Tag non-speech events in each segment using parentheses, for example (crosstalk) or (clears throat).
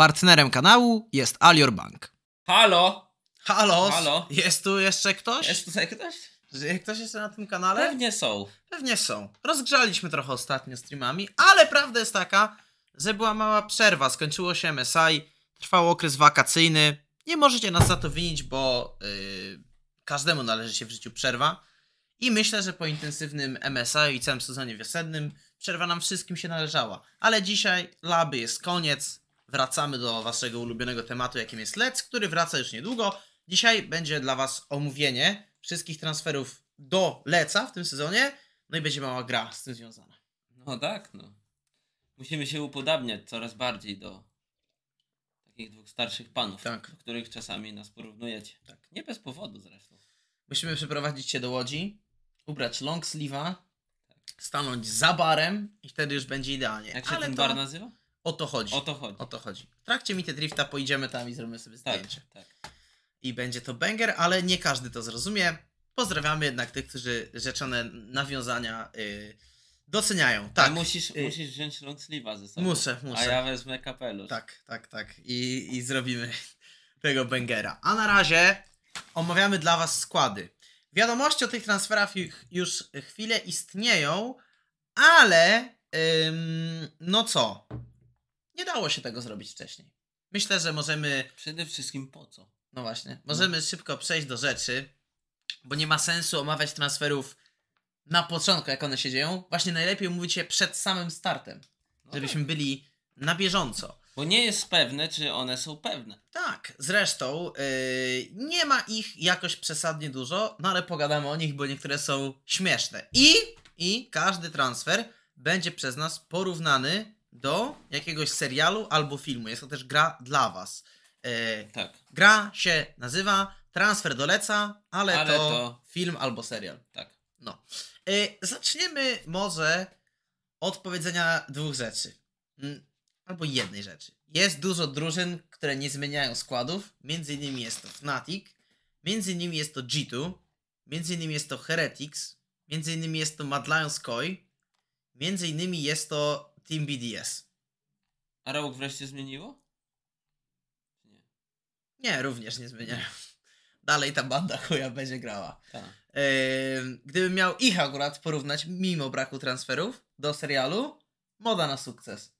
Partnerem kanału jest Alior Bank. Halo! Halo! Halo! Jest tu jeszcze ktoś? Jest tutaj ktoś? ktoś jest na tym kanale? Pewnie są. Pewnie są. Rozgrzaliśmy trochę ostatnio streamami, ale prawda jest taka, że była mała przerwa. Skończyło się MSI, trwał okres wakacyjny. Nie możecie nas za to winić, bo yy, każdemu należy się w życiu przerwa. I myślę, że po intensywnym MSI i całym sezonie wiosennym przerwa nam wszystkim się należała. Ale dzisiaj laby jest koniec wracamy do waszego ulubionego tematu, jakim jest Lec, który wraca już niedługo. Dzisiaj będzie dla was omówienie wszystkich transferów do Leca w tym sezonie, no i będzie mała gra z tym związana. No tak, no. Musimy się upodabniać coraz bardziej do takich dwóch starszych panów, tak. do których czasami nas porównujecie. Tak. Nie bez powodu zresztą. Musimy przeprowadzić się do Łodzi, ubrać long sleeve'a, stanąć za barem i wtedy już będzie idealnie. Jak się Ale ten to... bar nazywa? O to chodzi. O to chodzi. O to chodzi. W trakcie Mity Drifta pojedziemy tam i zrobimy sobie tak, zdjęcie. Tak, tak. I będzie to banger, ale nie każdy to zrozumie. Pozdrawiamy jednak tych, którzy rzeczone nawiązania yy, doceniają. Tak. A musisz, yy, musisz wziąć rączliwa ze sobą. Muszę, muszę. A ja wezmę kapelusz. Tak, tak, tak. I, i zrobimy (laughs) tego bangera. A na razie omawiamy dla Was składy. Wiadomości o tych transferach już chwilę istnieją, ale no co? nie dało się tego zrobić wcześniej. Myślę, że możemy. Przede wszystkim po co? No właśnie. No. Możemy no. szybko przejść do rzeczy, bo nie ma sensu omawiać transferów na początku, jak one się dzieją. Właśnie najlepiej mówić je przed samym startem, no żebyśmy tak. byli na bieżąco. Bo nie jest pewne, czy one są pewne. Tak, zresztą yy, nie ma ich jakoś przesadnie dużo, no ale pogadamy o nich, bo niektóre są śmieszne. I, i każdy transfer będzie przez nas porównany do jakiegoś serialu albo filmu. Jest to też gra dla was. E, tak. Gra się nazywa Transfer do Leca, ale, ale to, to, film albo serial. Tak. No. E, zaczniemy może od powiedzenia dwóch rzeczy. Mm, albo jednej rzeczy. Jest dużo drużyn, które nie zmieniają składów. Między innymi jest to Fnatic, między innymi jest to G2, między innymi jest to Heretics, między innymi jest to Mad Lions Koi, między innymi jest to Team BDS. A Rogue wreszcie zmieniło? Nie. Nie, również nie zmieniają. Dalej ta banda chuja będzie grała. Yy, gdybym miał ich akurat porównać, mimo braku transferów, do serialu, moda na sukces.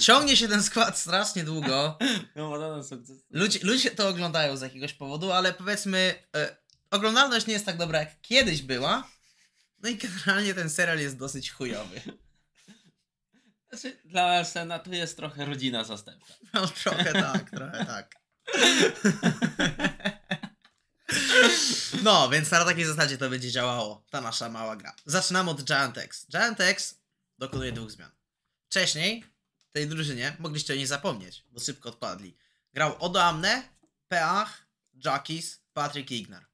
Ciągnie się ten skład strasznie długo. (laughs) No, moda na sukces. Ludzie, ludzie to oglądają z jakiegoś powodu, ale powiedzmy, e, oglądalność nie jest tak dobra jak kiedyś była. No i generalnie ten serial jest dosyć chujowy. Znaczy, dla Arsena to jest trochę rodzina zastępcza. No trochę tak, trochę tak. No, więc na takiej zasadzie to będzie działało, ta nasza mała gra. Zaczynamy od Giantex. Giantex dokonuje dwóch zmian. Wcześniej tej drużynie mogliście o niej zapomnieć, bo szybko odpadli. Grał Odo Amne, Peach, Jackis, Patrick i Ignar.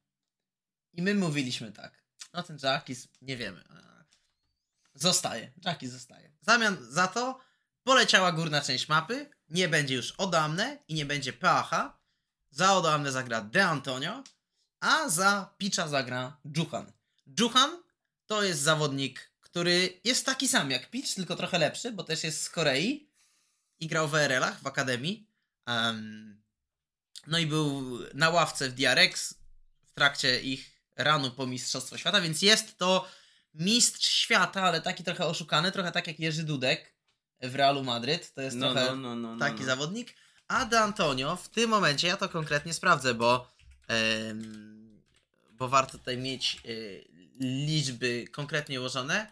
I my mówiliśmy tak. No ten Jackis, nie wiemy. Zostaje, Jackis zostaje. W zamian za to poleciała górna część mapy, nie będzie już Odamne i nie będzie Peacha. Za Odamne zagra De Antonio, a za Picza zagra Juhan. Juhan to jest zawodnik, który jest taki sam jak Pitch, tylko trochę lepszy, bo też jest z Korei i grał w rl ach w Akademii. Um, no i był na ławce w DRX w trakcie ich ranu po Mistrzostwo Świata, więc jest to mistrz świata, ale taki trochę oszukany, trochę tak jak Jerzy Dudek w Realu Madryt. To jest no, trochę no, no, no, no taki no. zawodnik. A De Antonio w tym momencie, ja to konkretnie sprawdzę, bo, bo warto tutaj mieć y, liczby konkretnie ułożone.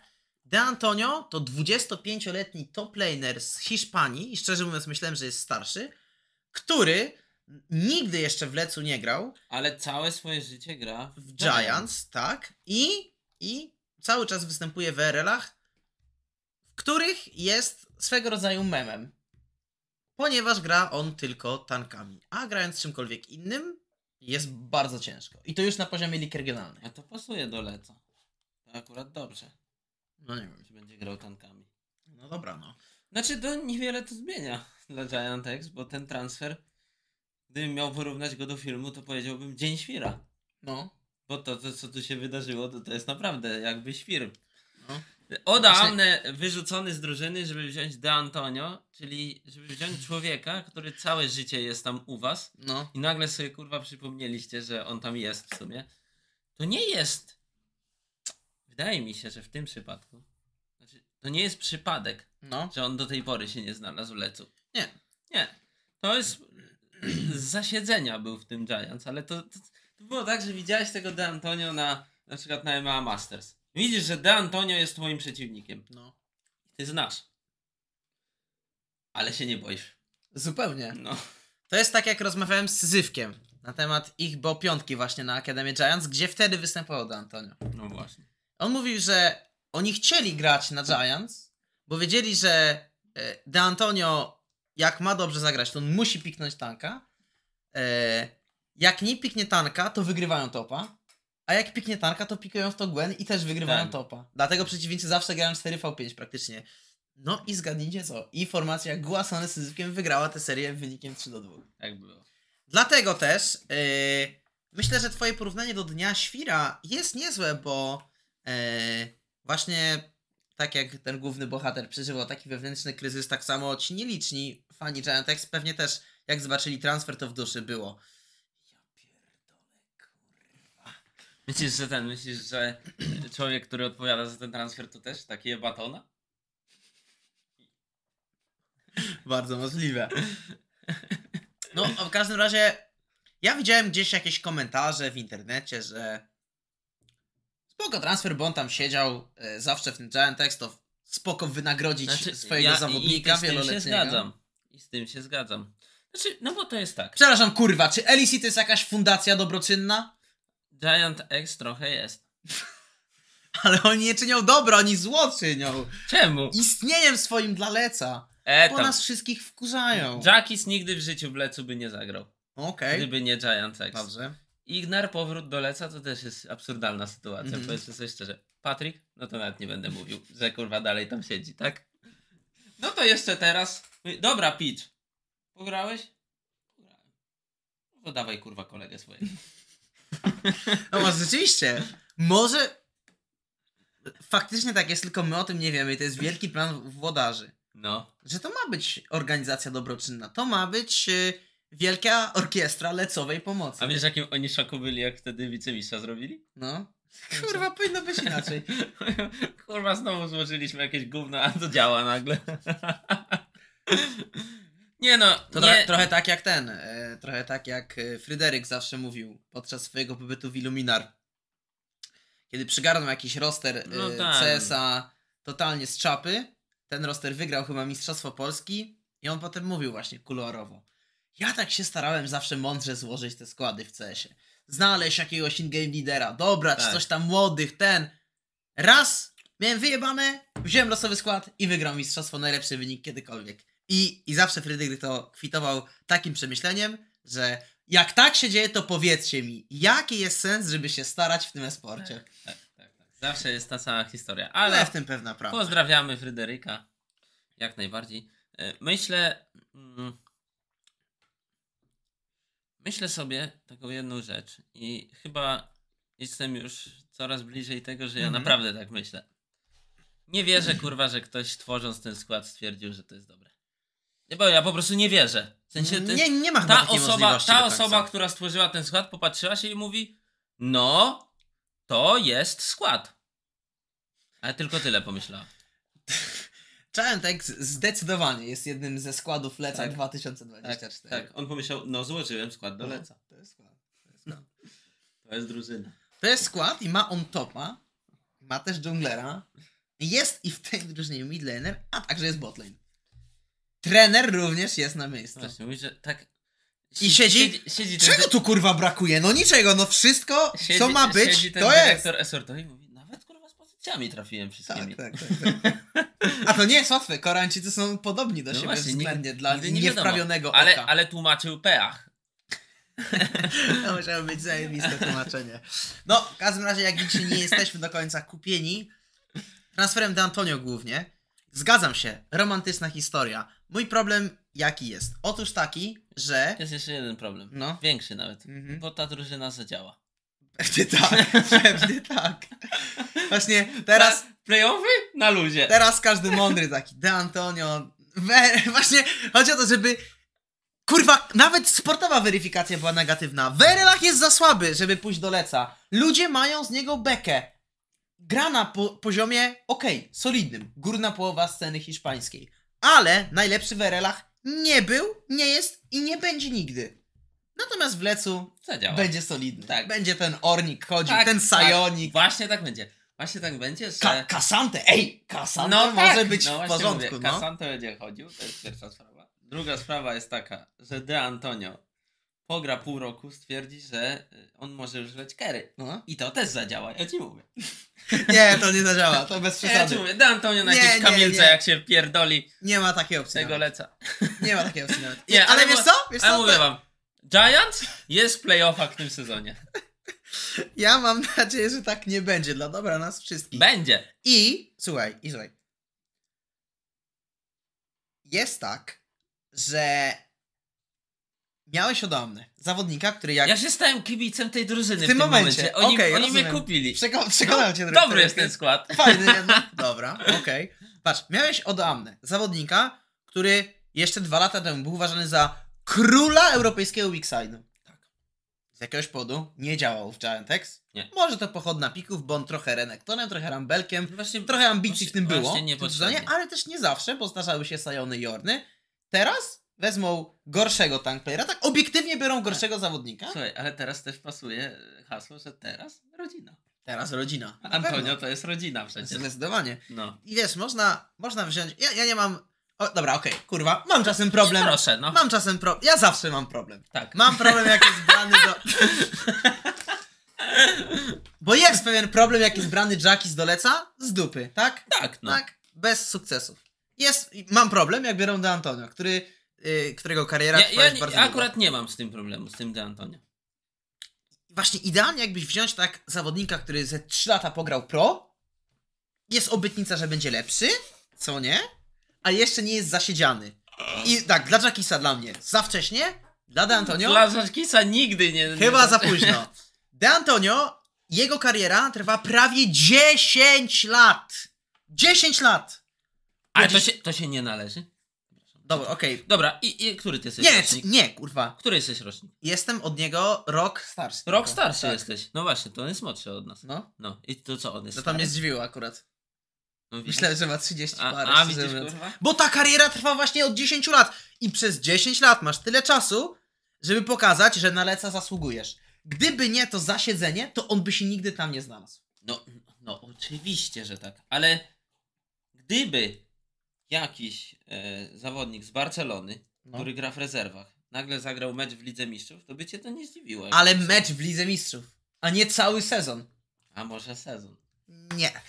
De Antonio to 25-letni top laner z Hiszpanii i szczerze mówiąc myślałem, że jest starszy, który nigdy jeszcze w Lecu nie grał. Ale całe swoje życie gra w, w Giants, tak? I, i cały czas występuje w RL-ach, w których jest swego rodzaju memem. Ponieważ gra on tylko tankami, a grając czymkolwiek innym jest bardzo ciężko. I to już na poziomie lig regionalnych. A to pasuje do Leca. To akurat dobrze. No nie wiem. Czy będzie grał tankami. No dobra, no. Znaczy to niewiele to zmienia (laughs) dla Giantex, bo ten transfer, gdybym miał wyrównać go do filmu, to powiedziałbym Dzień Świra. No. Bo to, to, co tu się wydarzyło, to, to jest naprawdę jakby świr. No. Oda Amne wyrzucony z drużyny, żeby wziąć De Antonio, czyli żeby wziąć człowieka, który całe życie jest tam u was no. i nagle sobie kurwa przypomnieliście, że on tam jest w sumie. To nie jest. Wydaje mi się, że w tym przypadku. Znaczy, to nie jest przypadek, no. że on do tej pory się nie znalazł w lecu. Nie. Nie. To jest. (clears throat) Z zasiedzenia był w tym Giants, ale to, to to było tak, że widziałeś tego De Antonio na na przykład na MMA Masters. Widzisz, że De Antonio jest twoim przeciwnikiem. No. Ty znasz. Ale się nie boisz. Zupełnie. No. To jest tak, jak rozmawiałem z Syzywkiem na temat ich bo piątki właśnie na Akademii Giants, gdzie wtedy występował De Antonio. No właśnie. On mówił, że oni chcieli grać na Giants, bo wiedzieli, że e, De Antonio, jak ma dobrze zagrać, to on musi piknąć tanka. E, jak nie piknie tanka, to wygrywają topa. A jak piknie tanka, to pikują w to Gwen i też wygrywają tak. topa. Dlatego przeciwnicy zawsze grają 4v5 praktycznie. No i zgadnijcie co? I formacja Guasany z Syzykiem wygrała tę serię wynikiem 3 do 2. Tak było. Dlatego też yy, myślę, że twoje porównanie do Dnia Świra jest niezłe, bo yy, właśnie tak jak ten główny bohater przeżywał taki wewnętrzny kryzys, tak samo ci nieliczni fani Giant pewnie też, jak zobaczyli transfer, to w duszy było. Myślisz, że ten, myślisz, że (clears throat) człowiek, który odpowiada za ten transfer, to też taki batona? Bardzo możliwe. No, a w każdym razie ja widziałem gdzieś jakieś komentarze w internecie, że spoko transfer, bo on tam siedział e, zawsze w tym Giant X, to spoko wynagrodzić znaczy, swojego ja, zawodnika i, i Z tym się zgadzam. I z tym się zgadzam. Znaczy, no bo to jest tak. Przepraszam, kurwa, czy Elisi to jest jakaś fundacja dobroczynna? Giant X trochę jest. (laughs) Ale oni nie czynią dobra, oni zło czynią. Czemu? Istnieniem swoim dla Leca. E, bo tam. nas wszystkich wkurzają. Jackis nigdy w życiu w Lecu by nie zagrał. Okej. Okay. Gdyby nie Giant X. Dobrze. Ignar powrót do Leca to też jest absurdalna sytuacja, mm-hmm. powiedzmy sobie szczerze. Patryk? No to nawet nie będę mówił, że kurwa dalej tam siedzi, tak? No to jeszcze teraz. Dobra, Pitch. Pograłeś? Pograłem. No dawaj kurwa kolegę swojego. No może rzeczywiście, może faktycznie tak jest, tylko my o tym nie wiemy i to jest wielki plan włodarzy. No. Że to ma być organizacja dobroczynna, to ma być y, wielka orkiestra lecowej pomocy. A wiesz jakim oni szoku byli, jak wtedy wicemistrza zrobili? No. Kurwa, powinno być inaczej. (laughs) Kurwa, znowu złożyliśmy jakieś gówno, a to działa nagle. (laughs) Nie no, to nie... Trochę, trochę tak jak ten, e, trochę tak jak e, Fryderyk zawsze mówił podczas swojego pobytu w Illuminar. Kiedy przygarnął jakiś roster e, no tak. CSA totalnie z czapy, ten roster wygrał chyba Mistrzostwo Polski i on potem mówił właśnie kolorowo. Ja tak się starałem zawsze mądrze złożyć te składy w CS-ie. Znaleźć jakiegoś in-game lidera, dobrać tak. coś tam młodych, ten. Raz miałem wyjebane, wziąłem losowy skład i wygrał mistrzostwo, najlepszy wynik kiedykolwiek. I, I zawsze Fryderyk to kwitował takim przemyśleniem, że jak tak się dzieje, to powiedzcie mi, jaki jest sens, żeby się starać w tym esporcie? Tak, tak, tak, tak. Zawsze jest ta sama historia, no, ale, w tym pewna prawda. Pozdrawiamy Fryderyka, jak najbardziej. E, myślę, mm, myślę sobie taką jedną rzecz i chyba jestem już coraz bliżej tego, że ja mhm. naprawdę tak myślę. Nie wierzę, kurwa, że ktoś tworząc ten skład stwierdził, że to jest dobre. Bo ja po prostu nie wierzę. W sensie nie, nie ma ta osoba, ta osoba, która stworzyła ten skład, popatrzyła się i mówi: No, to jest skład. Ale tylko tyle pomyślała. (laughs) Czałentek zdecydowanie jest jednym ze składów Leca tak. 2024. Tak, tak, on pomyślał, no złożyłem skład do no, Leca. To jest skład. To jest, (laughs) to jest drużyna. To jest skład i ma on topa, ma też dżunglera, jest i w tej drużynie midlaner, a także jest botlane. Trener również jest na miejscu. Właśnie, że tak... I siedzi... siedzi, siedzi Czego tu kurwa brakuje? No niczego, no wszystko, siedzi, co ma być, ten to jest. dyrektor Esortowi mówi, nawet kurwa z pozycjami trafiłem wszystkimi. Tak, tak, tak, tak. A to nie jest łatwe, Koreańczycy są podobni do no siebie właśnie, względnie nigdy, dla nigdy nie niewprawionego ale, oka. Ale tłumaczył Peach. (laughs) To musiało być zajebiste tłumaczenie. No, w każdym razie, jak widzicie, nie jesteśmy do końca kupieni. Transferem de Antonio głównie. Zgadzam się, romantyczna historia. Mój problem jaki jest? Otóż taki, że. Jest jeszcze jeden problem. No. Większy nawet. Mhm. Bo ta drużyna zadziała. Pewnie tak, (laughs) pewnie tak. Właśnie teraz. Playoffy? Na luzie. Teraz każdy mądry taki. De Antonio. We... Właśnie chodzi o to, żeby. Kurwa, nawet sportowa weryfikacja była negatywna. Werelach jest za słaby, żeby pójść do leca. Ludzie mają z niego bekę gra na po poziomie, okej, okay, solidnym. Górna połowa sceny hiszpańskiej. Ale najlepszy w RL-ach nie był, nie jest i nie będzie nigdy. Natomiast w Lecu będzie solidny. Tak. Będzie ten ornik chodził, tak, ten tak. sajonik. Tak. Właśnie tak będzie. Właśnie tak będzie, że... Ka kasante, ej! Kasante no, może tak. być no, w porządku, mówię, no. Kasante będzie chodził, to jest pierwsza sprawa. Druga sprawa jest taka, że De Antonio pogra pół roku, stwierdzi, że y, on może już żreć kery. No. I to też zadziała, ja ci mówię. (laughs) Nie, to nie zadziała, to bez przesady. (laughs) Ja ci mówię, dam Antonio na nie, jakieś kamilce, jak się pierdoli. Nie ma takiej opcji Tego nawet. leca. (laughs) Nie ma takiej opcji nawet. Nie, ale, ale wiesz co? Wiesz co? Ja mówię wam, Giants jest w playoffach w tym sezonie. Ja mam nadzieję, że tak nie będzie, dla dobra nas wszystkich. Będzie. I, słuchaj, i słuchaj. Jest tak, że Miałeś ode mnie zawodnika, który jak... Ja się stałem kibicem tej drużyny w tym, w tym momencie. Oni, okay, oni mnie kupili. Przeko przekonałem no, cię. No, dobry jest ten skład. (laughs) Fajny jednak. Dobra, okej. Okay. Patrz, miałeś ode zawodnika, który jeszcze dwa lata temu był uważany za króla europejskiego weekside'u. Tak. Z jakiegoś powodu nie działał w Giantex. Nie. Może to pochodna pików, bo on trochę Renektonem, trochę Rambelkiem, właśnie, trochę ambicji właśnie, w tym było. Właśnie nie ale też nie zawsze, bo zdarzały się Sajony Jorny. Teraz wezmą gorszego tankplayera, tak obiektywnie biorą gorszego tak. zawodnika. Słuchaj, ale teraz też pasuje hasło, że teraz rodzina. Teraz rodzina. Na Antonio pewno. to jest rodzina przecież. Zdecydowanie. No. I wiesz, można, można wziąć... Ja, ja nie mam... O, dobra, okej, okay, kurwa, mam czasem problem. Proszę, no. Mam czasem problem. Ja zawsze mam problem. Tak. Mam problem, jak jest brany do... (laughs) Bo jest pewien problem, jak jest brany Jackie z doleca z dupy, tak? Tak, no. Tak, bez sukcesów. Jest, mam problem, jak biorą do Antonio, który Y, którego kariera ja, ja nie, Ja akurat długo. nie mam z tym problemu, z tym De Antonio. Właśnie idealnie jakbyś wziąć tak zawodnika, który ze 3 lata pograł pro, jest obietnica, że będzie lepszy, co nie? A jeszcze nie jest zasiedziany. I tak, dla Jackisa dla mnie za wcześnie, dla De Antonio... Dla Jackisa nigdy nie... Chyba za późno. De Antonio, jego kariera trwa prawie 10 lat. 10 lat! Ale to się, to się nie należy? Dobra, okej. Okay. Dobra, I, i który ty jesteś nie, rocznik? Nie, kurwa. Który jesteś rocznik? Jestem od niego rok starszy. Rok starszy tak. jesteś. No właśnie, to on jest młodszy od nas. No. No, i to co on jest? No to mnie zdziwiło akurat. No, Myślałem, że ma 30 a, parę. A, widzisz, kurwa? Bo ta kariera trwa właśnie od 10 lat. I przez 10 lat masz tyle czasu, żeby pokazać, że na leca zasługujesz. Gdyby nie to zasiedzenie, to on by się nigdy tam nie znalazł. No, no oczywiście, że tak. Ale gdyby jakiś e, zawodnik z Barcelony, no. który gra w rezerwach, nagle zagrał mecz w Lidze Mistrzów, to by cię to nie zdziwiło. Ale mecz w Lidze Mistrzów, a nie cały sezon. A może sezon? Nie. (laughs)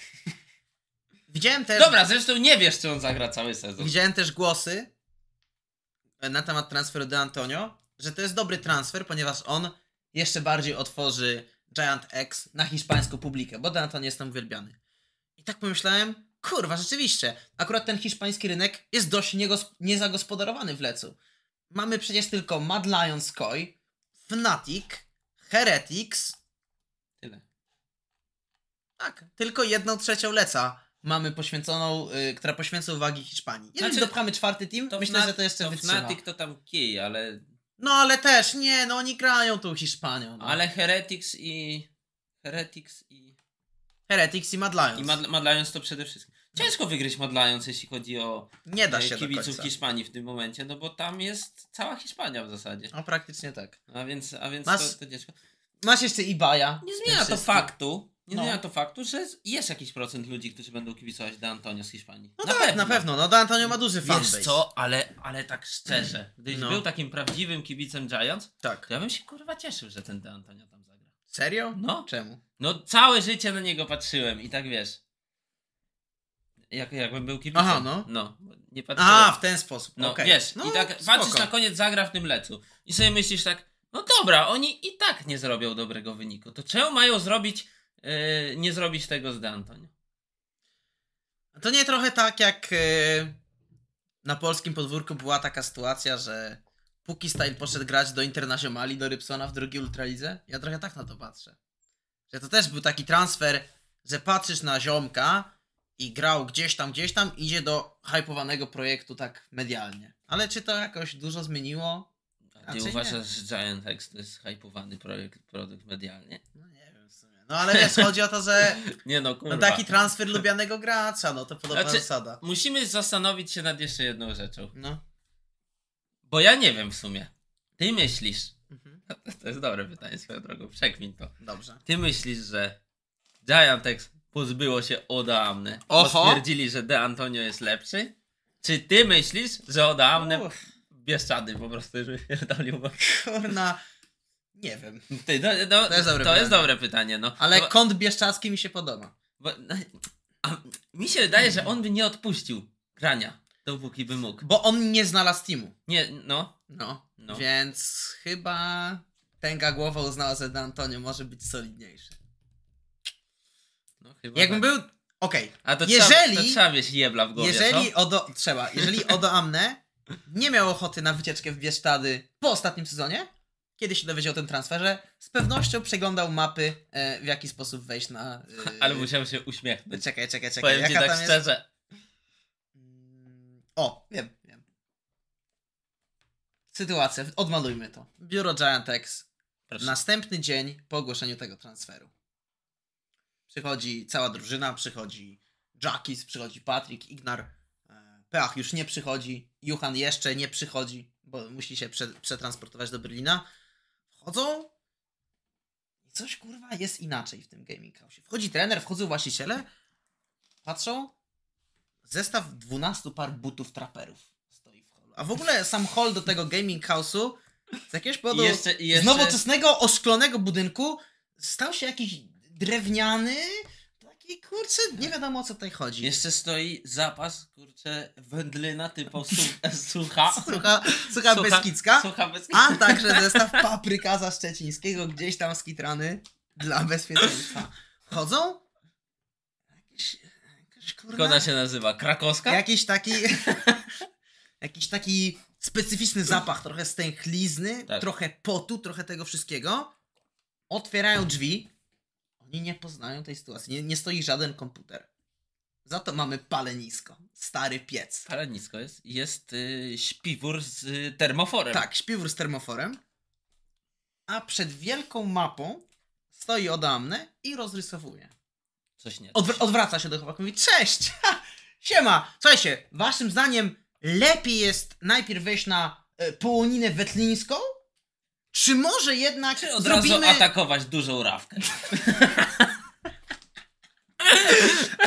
Widziałem też. Dobra, zresztą nie wiesz, czy on zagra cały sezon. Widziałem też głosy e, na temat transferu de Antonio, że to jest dobry transfer, ponieważ on jeszcze bardziej otworzy Giant X na hiszpańską publikę, bo de Antonio jest tam uwielbiany. I tak pomyślałem, kurwa, rzeczywiście, akurat ten hiszpański rynek jest dość niezagospodarowany w Lecu. Mamy przecież tylko Mad Lions Koi, Fnatic, Heretics. Tyle. Tak, tylko jedną trzecią Leca mamy poświęconą, y, która poświęca uwagi Hiszpanii. Jeżeli znaczy, dopchamy czwarty team, to myślę, że to jeszcze to wytrzyma. Fnatic to tam kij, ale... No ale też, nie, no oni grają tą Hiszpanią. No. Ale Heretics i... Heretics i... Heretics i Mad Lions. I Mad, Mad Lions to przede wszystkim. Ciężko wygryć Mad Lions, jeśli chodzi o nie da e, się kibiców Hiszpanii w tym momencie, no bo tam jest cała Hiszpania w zasadzie. No praktycznie tak. A więc, a więc masz, to, to ciężko. Masz jeszcze Ibaja. Nie zmienia to faktu, nie no. zmienia to faktu, że jest jakiś procent ludzi, którzy będą kibicować De Antonio z Hiszpanii. No na tak, pewno. na pewno. No De Antonio ma duży fanbase. Wiesz co, ale, ale tak szczerze, gdybyś no. był takim prawdziwym kibicem Giants, tak. to ja bym się kurwa cieszył, że ten De Antonio tam Serio? No. Czemu? No całe życie na niego patrzyłem i tak wiesz. Jak, jakbym był kibicem. Aha, no. No, nie patrzyłem. A, w ten sposób. No, okay. wiesz, no, i tak spoko. patrzysz na koniec, zagra w tym lecu. I sobie myślisz tak, no dobra, oni i tak nie zrobią dobrego wyniku. To czemu mają zrobić, yy, nie zrobić tego z Antonio? To nie trochę tak, jak yy, na polskim podwórku była taka sytuacja, że Puki Style poszedł grać do Internazionali, do Rybsona w drugiej Ultralidze? Ja trochę tak na to patrzę. Że to też był taki transfer, że patrzysz na ziomka i grał gdzieś tam, gdzieś tam, idzie do hypowanego projektu tak medialnie. Ale czy to jakoś dużo zmieniło? A ty uważasz, nie? że Giant Hex to jest hypowany projekt, produkt medialnie? No nie wiem w sumie. No ale wiesz, chodzi o to, że (laughs) nie no, kurwa. No, taki transfer lubianego gracza, no to podobna znaczy, zasada. Musimy zastanowić się nad jeszcze jedną rzeczą. No. Bo ja nie wiem w sumie. Ty myślisz. Mhm. (laughs) To jest dobre pytanie, swoją drogą. Przekwin to. Dobrze. Ty myślisz, że Giantex pozbyło się Oda Amny? Oho. Stwierdzili, że De Antonio jest lepszy? Czy ty myślisz, że Oda Amny bieszczady po prostu, żeby pierdolił? (laughs) Kurna. Nie wiem. Ty, no, no, to jest dobre to pytanie. Jest dobre pytanie no. Ale no, kąt bieszczadzki mi się podoba. Bo, no, mi się wydaje, że on by nie odpuścił grania dopóki by mógł. Bo on nie znalazł teamu. Nie, no. No. no. Więc chyba tęga głowa uznała, że Antonio może być solidniejszy. No chyba Jakbym tak. był... Okej. Okay. A to jeżeli... Trzeba, to trzeba mieć jebla w głowie, Jeżeli co? Odo... Trzeba. Jeżeli Odo Amne nie miał ochoty na wycieczkę w Bieszczady po ostatnim sezonie, kiedy się dowiedział o tym transferze, z pewnością przeglądał mapy, e, w jaki sposób wejść na... E, (laughs) Ale musiał się uśmiechnąć. Czekaj, czekaj, czekaj. Powiem Jaka ci tak szczerze, o, wiem, wiem. Sytuacja, odmalujmy to. Biuro Giant X. Proszę. Następny dzień po ogłoszeniu tego transferu. Przychodzi cała drużyna, przychodzi Jackis, przychodzi Patrick, Ignar, e, Peach już nie przychodzi, Juhan jeszcze nie przychodzi, bo musi się prze, przetransportować do Berlina. Wchodzą i coś kurwa jest inaczej w tym gaming house. Wchodzi trener, wchodzą właściciele, patrzą, Zestaw 12 par butów traperów stoi w holu. A w ogóle sam hol do tego gaming house'u z jakiegoś powodu jeszcze, jeszcze... z nowoczesnego, oszklonego budynku stał się jakiś drewniany, taki kurczę, nie wiadomo o co tutaj chodzi. Jeszcze stoi zapas, kurczę, wędlina typu (laughs) sucha. Sucha, sucha, Beskidzka. Sucha Beskidzka. A także zestaw paprykaza szczecińskiego gdzieś tam skitrany dla bezpieczeństwa. Chodzą jakiś się nazywa? Krakowska? Jakiś taki... (laughs) jakiś taki specyficzny zapach, trochę stęchlizny, tak. trochę potu, trochę tego wszystkiego. Otwierają drzwi. Oni nie poznają tej sytuacji. Nie, nie stoi żaden komputer. Za to mamy palenisko. Stary piec. Palenisko jest, jest yy, śpiwór z y, termoforem. Tak, śpiwór z termoforem. A przed wielką mapą stoi Odamne i rozrysowuje. Coś nie. Odw odwraca się do chłopaka i mówi: Cześć! (laughs) Ha, siema! Słuchajcie, waszym zdaniem lepiej jest najpierw wejść na e, połoninę wetlińską? Czy może jednak. Czy od zrobimy... razu atakować dużą rawkę?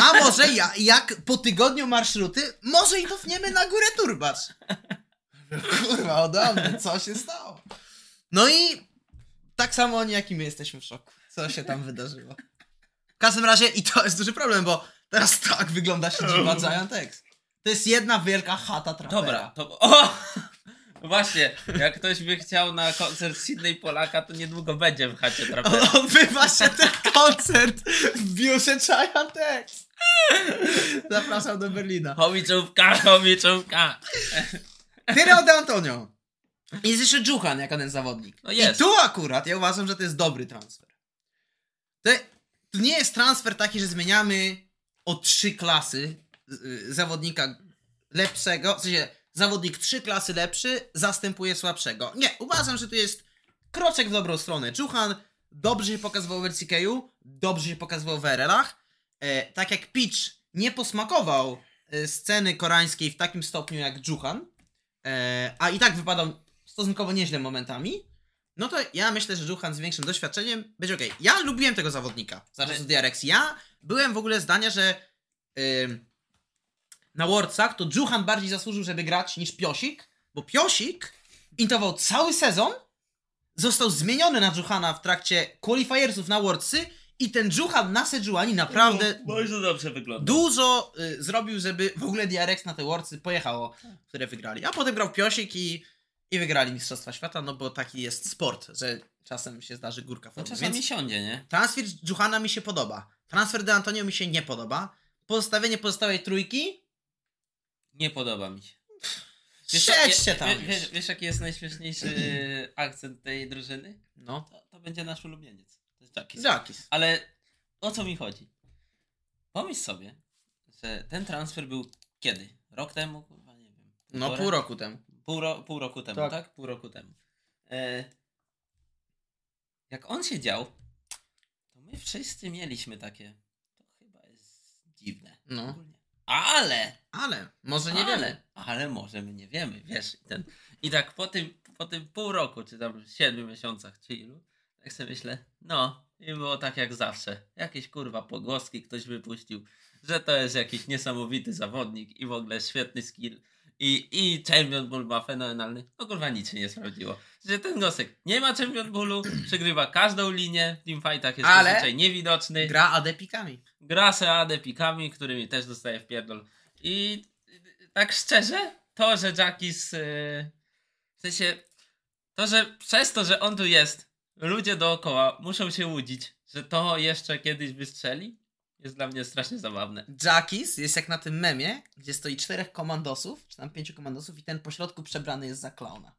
A może ja, jak po tygodniu marszruty, może i cofniemy na górę turbacz. Kurwa, odawny, co się stało? No i tak samo oni, jak i my jesteśmy w szoku. Co się tam wydarzyło. W każdym razie i to jest duży problem, bo teraz tak wygląda siedziba Giant X. To jest jedna wielka chata trapera. Dobra, to... O! (laughs) Właśnie, jak ktoś by chciał na koncert Sydney Polaka, to niedługo będzie w chacie trapera. (laughs) Odbywa się ten koncert w biurze Giant X. Zapraszam do Berlina. Chomiczówka, chomiczówka. Tyreo de Antonio. Jest jeszcze Dżuchan jako ten zawodnik. No I tu akurat ja uważam, że to jest dobry transfer. To to nie jest transfer taki, że zmieniamy o trzy klasy y, zawodnika lepszego, w sensie zawodnik trzy klasy lepszy zastępuje słabszego. Nie, uważam, że to jest kroczek w dobrą stronę. Czuchan dobrze się pokazywał w LCK-u, dobrze się pokazywał w RL-ach. E, tak jak Peach nie posmakował e, sceny koreańskiej w takim stopniu jak Juhan, e, a i tak wypadał stosunkowo nieźle momentami, no to ja myślę, że Duchan z większym doświadczeniem będzie ok. Ja lubiłem tego zawodnika za czasów DRX. Ja byłem w ogóle zdania, że yy, na Worldsach to Duchan bardziej zasłużył, żeby grać niż Piosik, bo Piosik intował cały sezon, został zmieniony na Duchana w trakcie qualifiersów na Worldsy i ten Dżuchan na Sejuani naprawdę no, bardzo dobrze wygląda. Dużo y, zrobił, żeby w ogóle DRX na te Worldsy pojechało, które wygrali. A potem grał Piosik i i wygrali Mistrzostwa Świata, no bo taki jest sport, że czasem się zdarzy górka w no, Czasami Więc siądzie, nie? Transfer Juhana mi się podoba. Transfer de Antonio mi się nie podoba. Pozostawienie pozostałej trójki? Nie podoba mi się. Wiesz, Siedźcie tam wiesz, wiesz, wiesz, jaki jest najśmieszniejszy (clears throat) akcent tej drużyny? No. To, to będzie nasz ulubieniec. To jest Jackis. Jackis. Ale o co mi chodzi? Pomyśl sobie, że ten transfer był kiedy? Rok temu? nie wiem. No, pół roku temu. Pół, ro, pół roku temu, tak. tak? Pół roku temu. E, jak on siedział, to my wszyscy mieliśmy takie. To chyba jest dziwne. No. Ogólnie. Ale! Ale, może nie wiemy. Ale może my nie wiemy, wiesz. I, ten, I tak po tym, po tym pół roku, czy tam siedmiu miesiącach, czy ilu, tak sobie myślę, no, i było tak jak zawsze. Jakieś kurwa pogłoski ktoś wypuścił, że to jest jakiś niesamowity zawodnik i w ogóle świetny skill i, i Champion Bull ma fenomenalny. No kurwa, nic się nie sprawdziło. Że ten Gosek nie ma Champion Bullu, (clears throat) przegrywa każdą linię, w teamfightach jest Ale zazwyczaj niewidoczny. gra adepikami. Gra se adepikami, którymi też dostaje w pierdol. I tak szczerze, to, że Jackis e, w sensie to, że przez to, że on tu jest, ludzie dookoła muszą się łudzić, że to jeszcze kiedyś wystrzeli, jest dla mnie strasznie zabawne. Jackis jest jak na tym memie, gdzie stoi czterech komandosów, czy tam pięciu komandosów i ten pośrodku przebrany jest za klauna.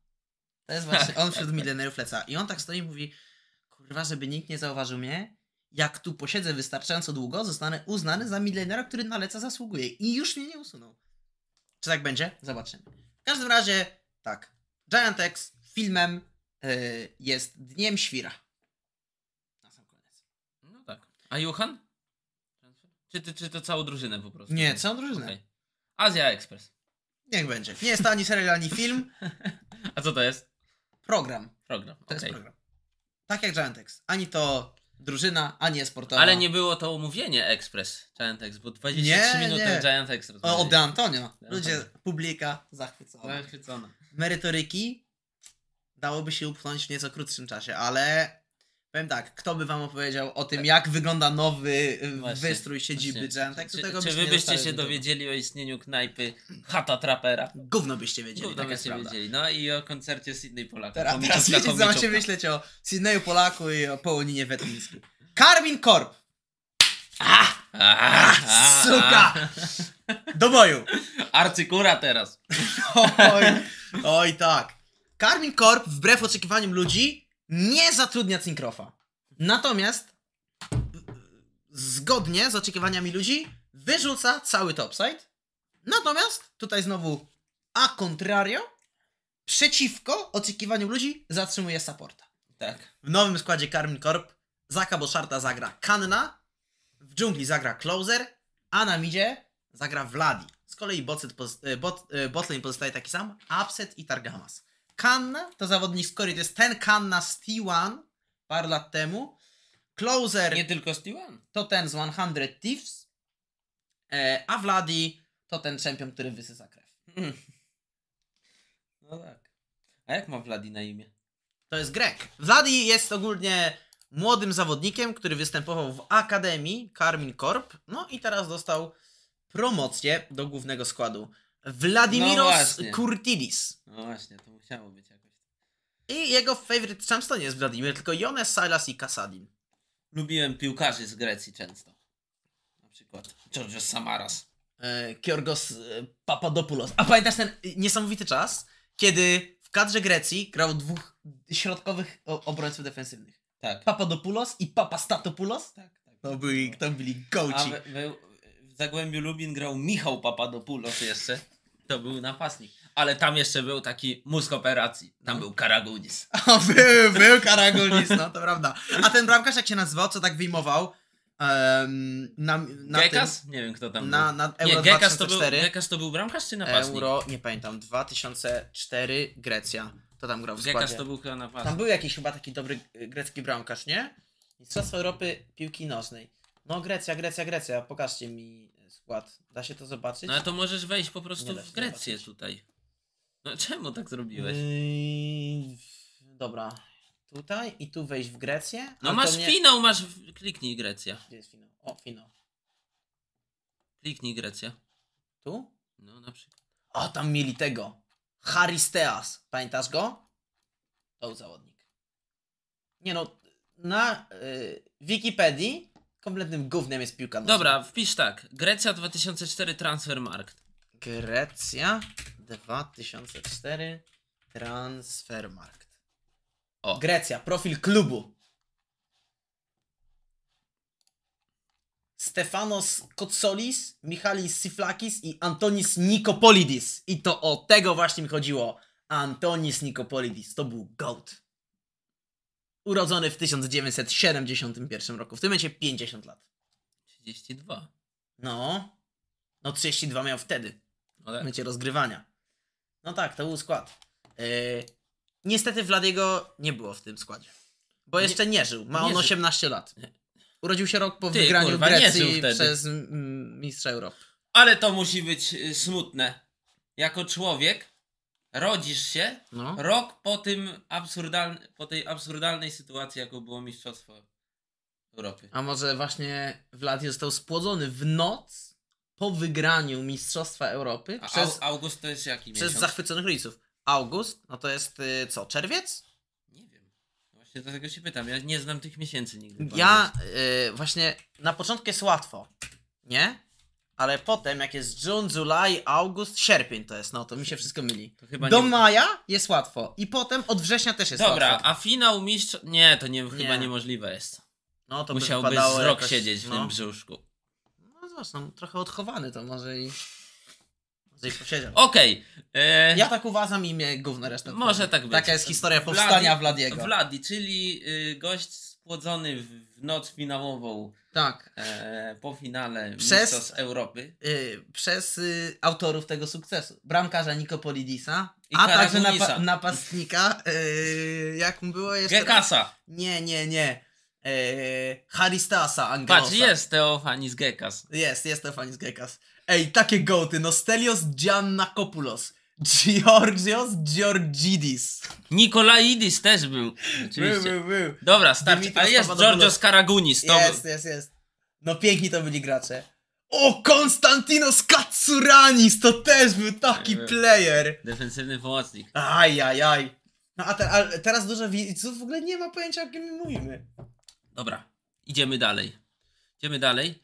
To jest właśnie, on wśród (laughs) milionerów leca. I on tak stoi i mówi, kurwa, żeby nikt nie zauważył mnie, jak tu posiedzę wystarczająco długo, zostanę uznany za milionera, który na leca zasługuje. I już mnie nie usunął. Czy tak będzie? Zobaczymy. W każdym razie, tak. Giant filmem yy, jest Dniem Świra. Na sam koniec. No tak. A Johan? Czy, ty, czy to całą drużynę po prostu? Nie, całą drużynę. Okay. Azja Express. Niech będzie. Nie jest to ani serial, ani film. (laughs) A co to jest? Program. Program. To okay. jest program. Tak jak Giantex. Ani to drużyna, ani nie sportowa. Ale nie było to omówienie Express Giantex, bo 23 minuty Giantex. Od O, De Antonio. Ludzie, publika zachwycona. Zachwycona. Merytoryki dałoby się upchnąć w nieco krótszym czasie, ale Powiem tak, kto by wam opowiedział o tym, tak. jak wygląda nowy y, właśnie, wystrój siedziby Gentek? Czy, czy wy byście się dowiedzieli o istnieniu knajpy Hata Trapera? Gówno byście wiedzieli, Gówno byście prawda. wiedzieli. No i o koncercie Sydney Polaku. Teraz, komiczówka, teraz wiedzieć, co macie myśleć o Sydneyu Polaku i o Połoninie Wetlińskiej. Karmin Korp! A! Suka! Do boju! Arcykura teraz. (laughs) oj, oj tak. Karmin Korp, wbrew oczekiwaniom ludzi, nie zatrudnia Cinkrofa. Natomiast zgodnie z oczekiwaniami ludzi wyrzuca cały topside. Natomiast tutaj znowu a contrario przeciwko oczekiwaniu ludzi zatrzymuje supporta. Tak. W nowym składzie Karmin Corp Zaka Boszarta zagra Kanna, w dżungli zagra Closer, a na midzie zagra Vladi. Z kolei e, bot, bot, e, botlane pozostaje taki sam, Upset i Targamas. Kanna to zawodnik z Korei, to jest ten Kanna z T1 parę lat temu. Closer. Nie tylko z T1. To ten z 100 Thieves. E, a Vladi to ten czempion, który wysysa krew. Hmm. No tak. A jak ma Vladi na imię? To jest Grek. Vladi jest ogólnie młodym zawodnikiem, który występował w Akademii Karmin Corp. No i teraz dostał promocję do głównego składu. Vladimiros no Kurtidis. No właśnie, to musiało być jakoś. Tak. I jego favorite często nie jest Wladimir, tylko Jones, Silas i Kasadin. Lubiłem piłkarzy z Grecji często. Na przykład Georgios Samaras. E, Kiorgos e, Papadopoulos. A pamiętasz ten niesamowity czas, kiedy w kadrze Grecji grał dwóch środkowych obrońców defensywnych. Tak. Papadopoulos i Papastatopoulos. Tak, tak, tak. To byli, to byli gołci. A, we, w Zagłębiu Lubin grał Michał Papadopoulos jeszcze. To był napastnik. Ale tam jeszcze był taki mózg operacji. Tam no. był Karagunis. (laughs) O, był, był Karagunis, no to prawda. A ten bramkarz jak się nazywał, co tak wyjmował? Um, na, na Gekas? Tym, nie wiem kto tam na, na Euro nie, Gekas 2004. To był, Gekas to był bramkarz czy napastnik? Euro, nie pamiętam, 2004 Grecja. To tam grał w składzie. Gekas to był chyba napastnik. Tam był jakiś chyba taki dobry grecki bramkarz, nie? Mistrzostwo Europy piłki nożnej. No Grecja, Grecja, Grecja, pokażcie mi skład. Da się to zobaczyć? No ale to możesz wejść po prostu w Grecję zobaczyć. tutaj. No czemu tak zrobiłeś? Yy, dobra. Tutaj i tu wejść w Grecję. No masz mnie... finał, masz. Kliknij Grecja. Gdzie jest finał? O, finał. Kliknij Grecja. Tu? No na przykład. O, tam mieli tego. Haristeas. Pamiętasz go? To załodnik. Nie no, na y, Wikipedii kompletnym gównem jest piłka nożna. Dobra, wpisz tak. Grecja 2004 Transfermarkt. Grecja 2004 Transfermarkt. O. Grecja, profil klubu. Stefanos Kotsolis, Michalis Siflakis i Antonis Nikopolidis. I to o tego właśnie mi chodziło. Antonis Nikopolidis to był GOAT urodzony w 1971 roku. W tym momencie 50 lat. 32. No. No 32 miał wtedy. Ale... W momencie rozgrywania. No tak, to był skład. Yy, niestety Wladiego nie było w tym składzie. Bo jeszcze nie, nie żył. Ma nie on żył. 18 lat. Urodził się rok po Ty, wygraniu kurwa, Grecji przez mistrza Europy. Ale to musi być smutne. Jako człowiek, rodzisz się no. rok po tym absurdalny, po tej absurdalnej sytuacji, jaką było Mistrzostwo Europy. A może właśnie Vlad został spłodzony w noc po wygraniu Mistrzostwa Europy? A przez, august to jest jaki Przez miesiąc? zachwyconych rodziców. August? No to jest y, co, czerwiec? Nie wiem. Właśnie dlatego się pytam. Ja nie znam tych miesięcy nigdy. Ja y, właśnie na początku jest łatwo, nie? ale potem jak jest June, July, August, sierpień to jest, no to mi się wszystko myli. Do nie... maja jest łatwo i potem od września też jest Dobra, łatwo. Dobra, a finał mistrz... Nie, to nie, nie, chyba niemożliwe jest. No to Musiałbyś rok jakoś... siedzieć no. w tym no. brzuszku. No zresztą, no, trochę odchowany to może i... Może i posiedział. Okej. Okay. E, ja tak uważam imię główne resztę. Może powiem. tak być. Taka jest historia powstania Vladi, Vladiego. Vladi, czyli y, gość spłodzony w noc finałową. Tak. E, po finale przez, Mistrzostw Europy. Y, przez y, autorów tego sukcesu. Bramkarza Nikopolidisa, I a także napa napastnika, y, jak było jeszcze... Gekasa. Nie, nie, nie. Y, Haristasa Angelosa. Patrz, jest Teofanis Gekas. Jest, jest Teofanis Gekas. Ej, takie gołty, no Stelios Giannakopoulos. Georgios Georgidis. Nikolaidis też był. Oczywiście. Był, był, był. Dobra, starczy. Dimitrios Ale jest Georgios Karagunis. To jest, jest, jest. No piękni to byli gracze. O, Konstantinos Katsuranis! To też był taki był. player. Defensywny pomocnik. Aj, Aj, aj. No a, te, a teraz dużo widzów w ogóle nie ma pojęcia, o kim mówimy. Dobra, idziemy dalej. Idziemy dalej.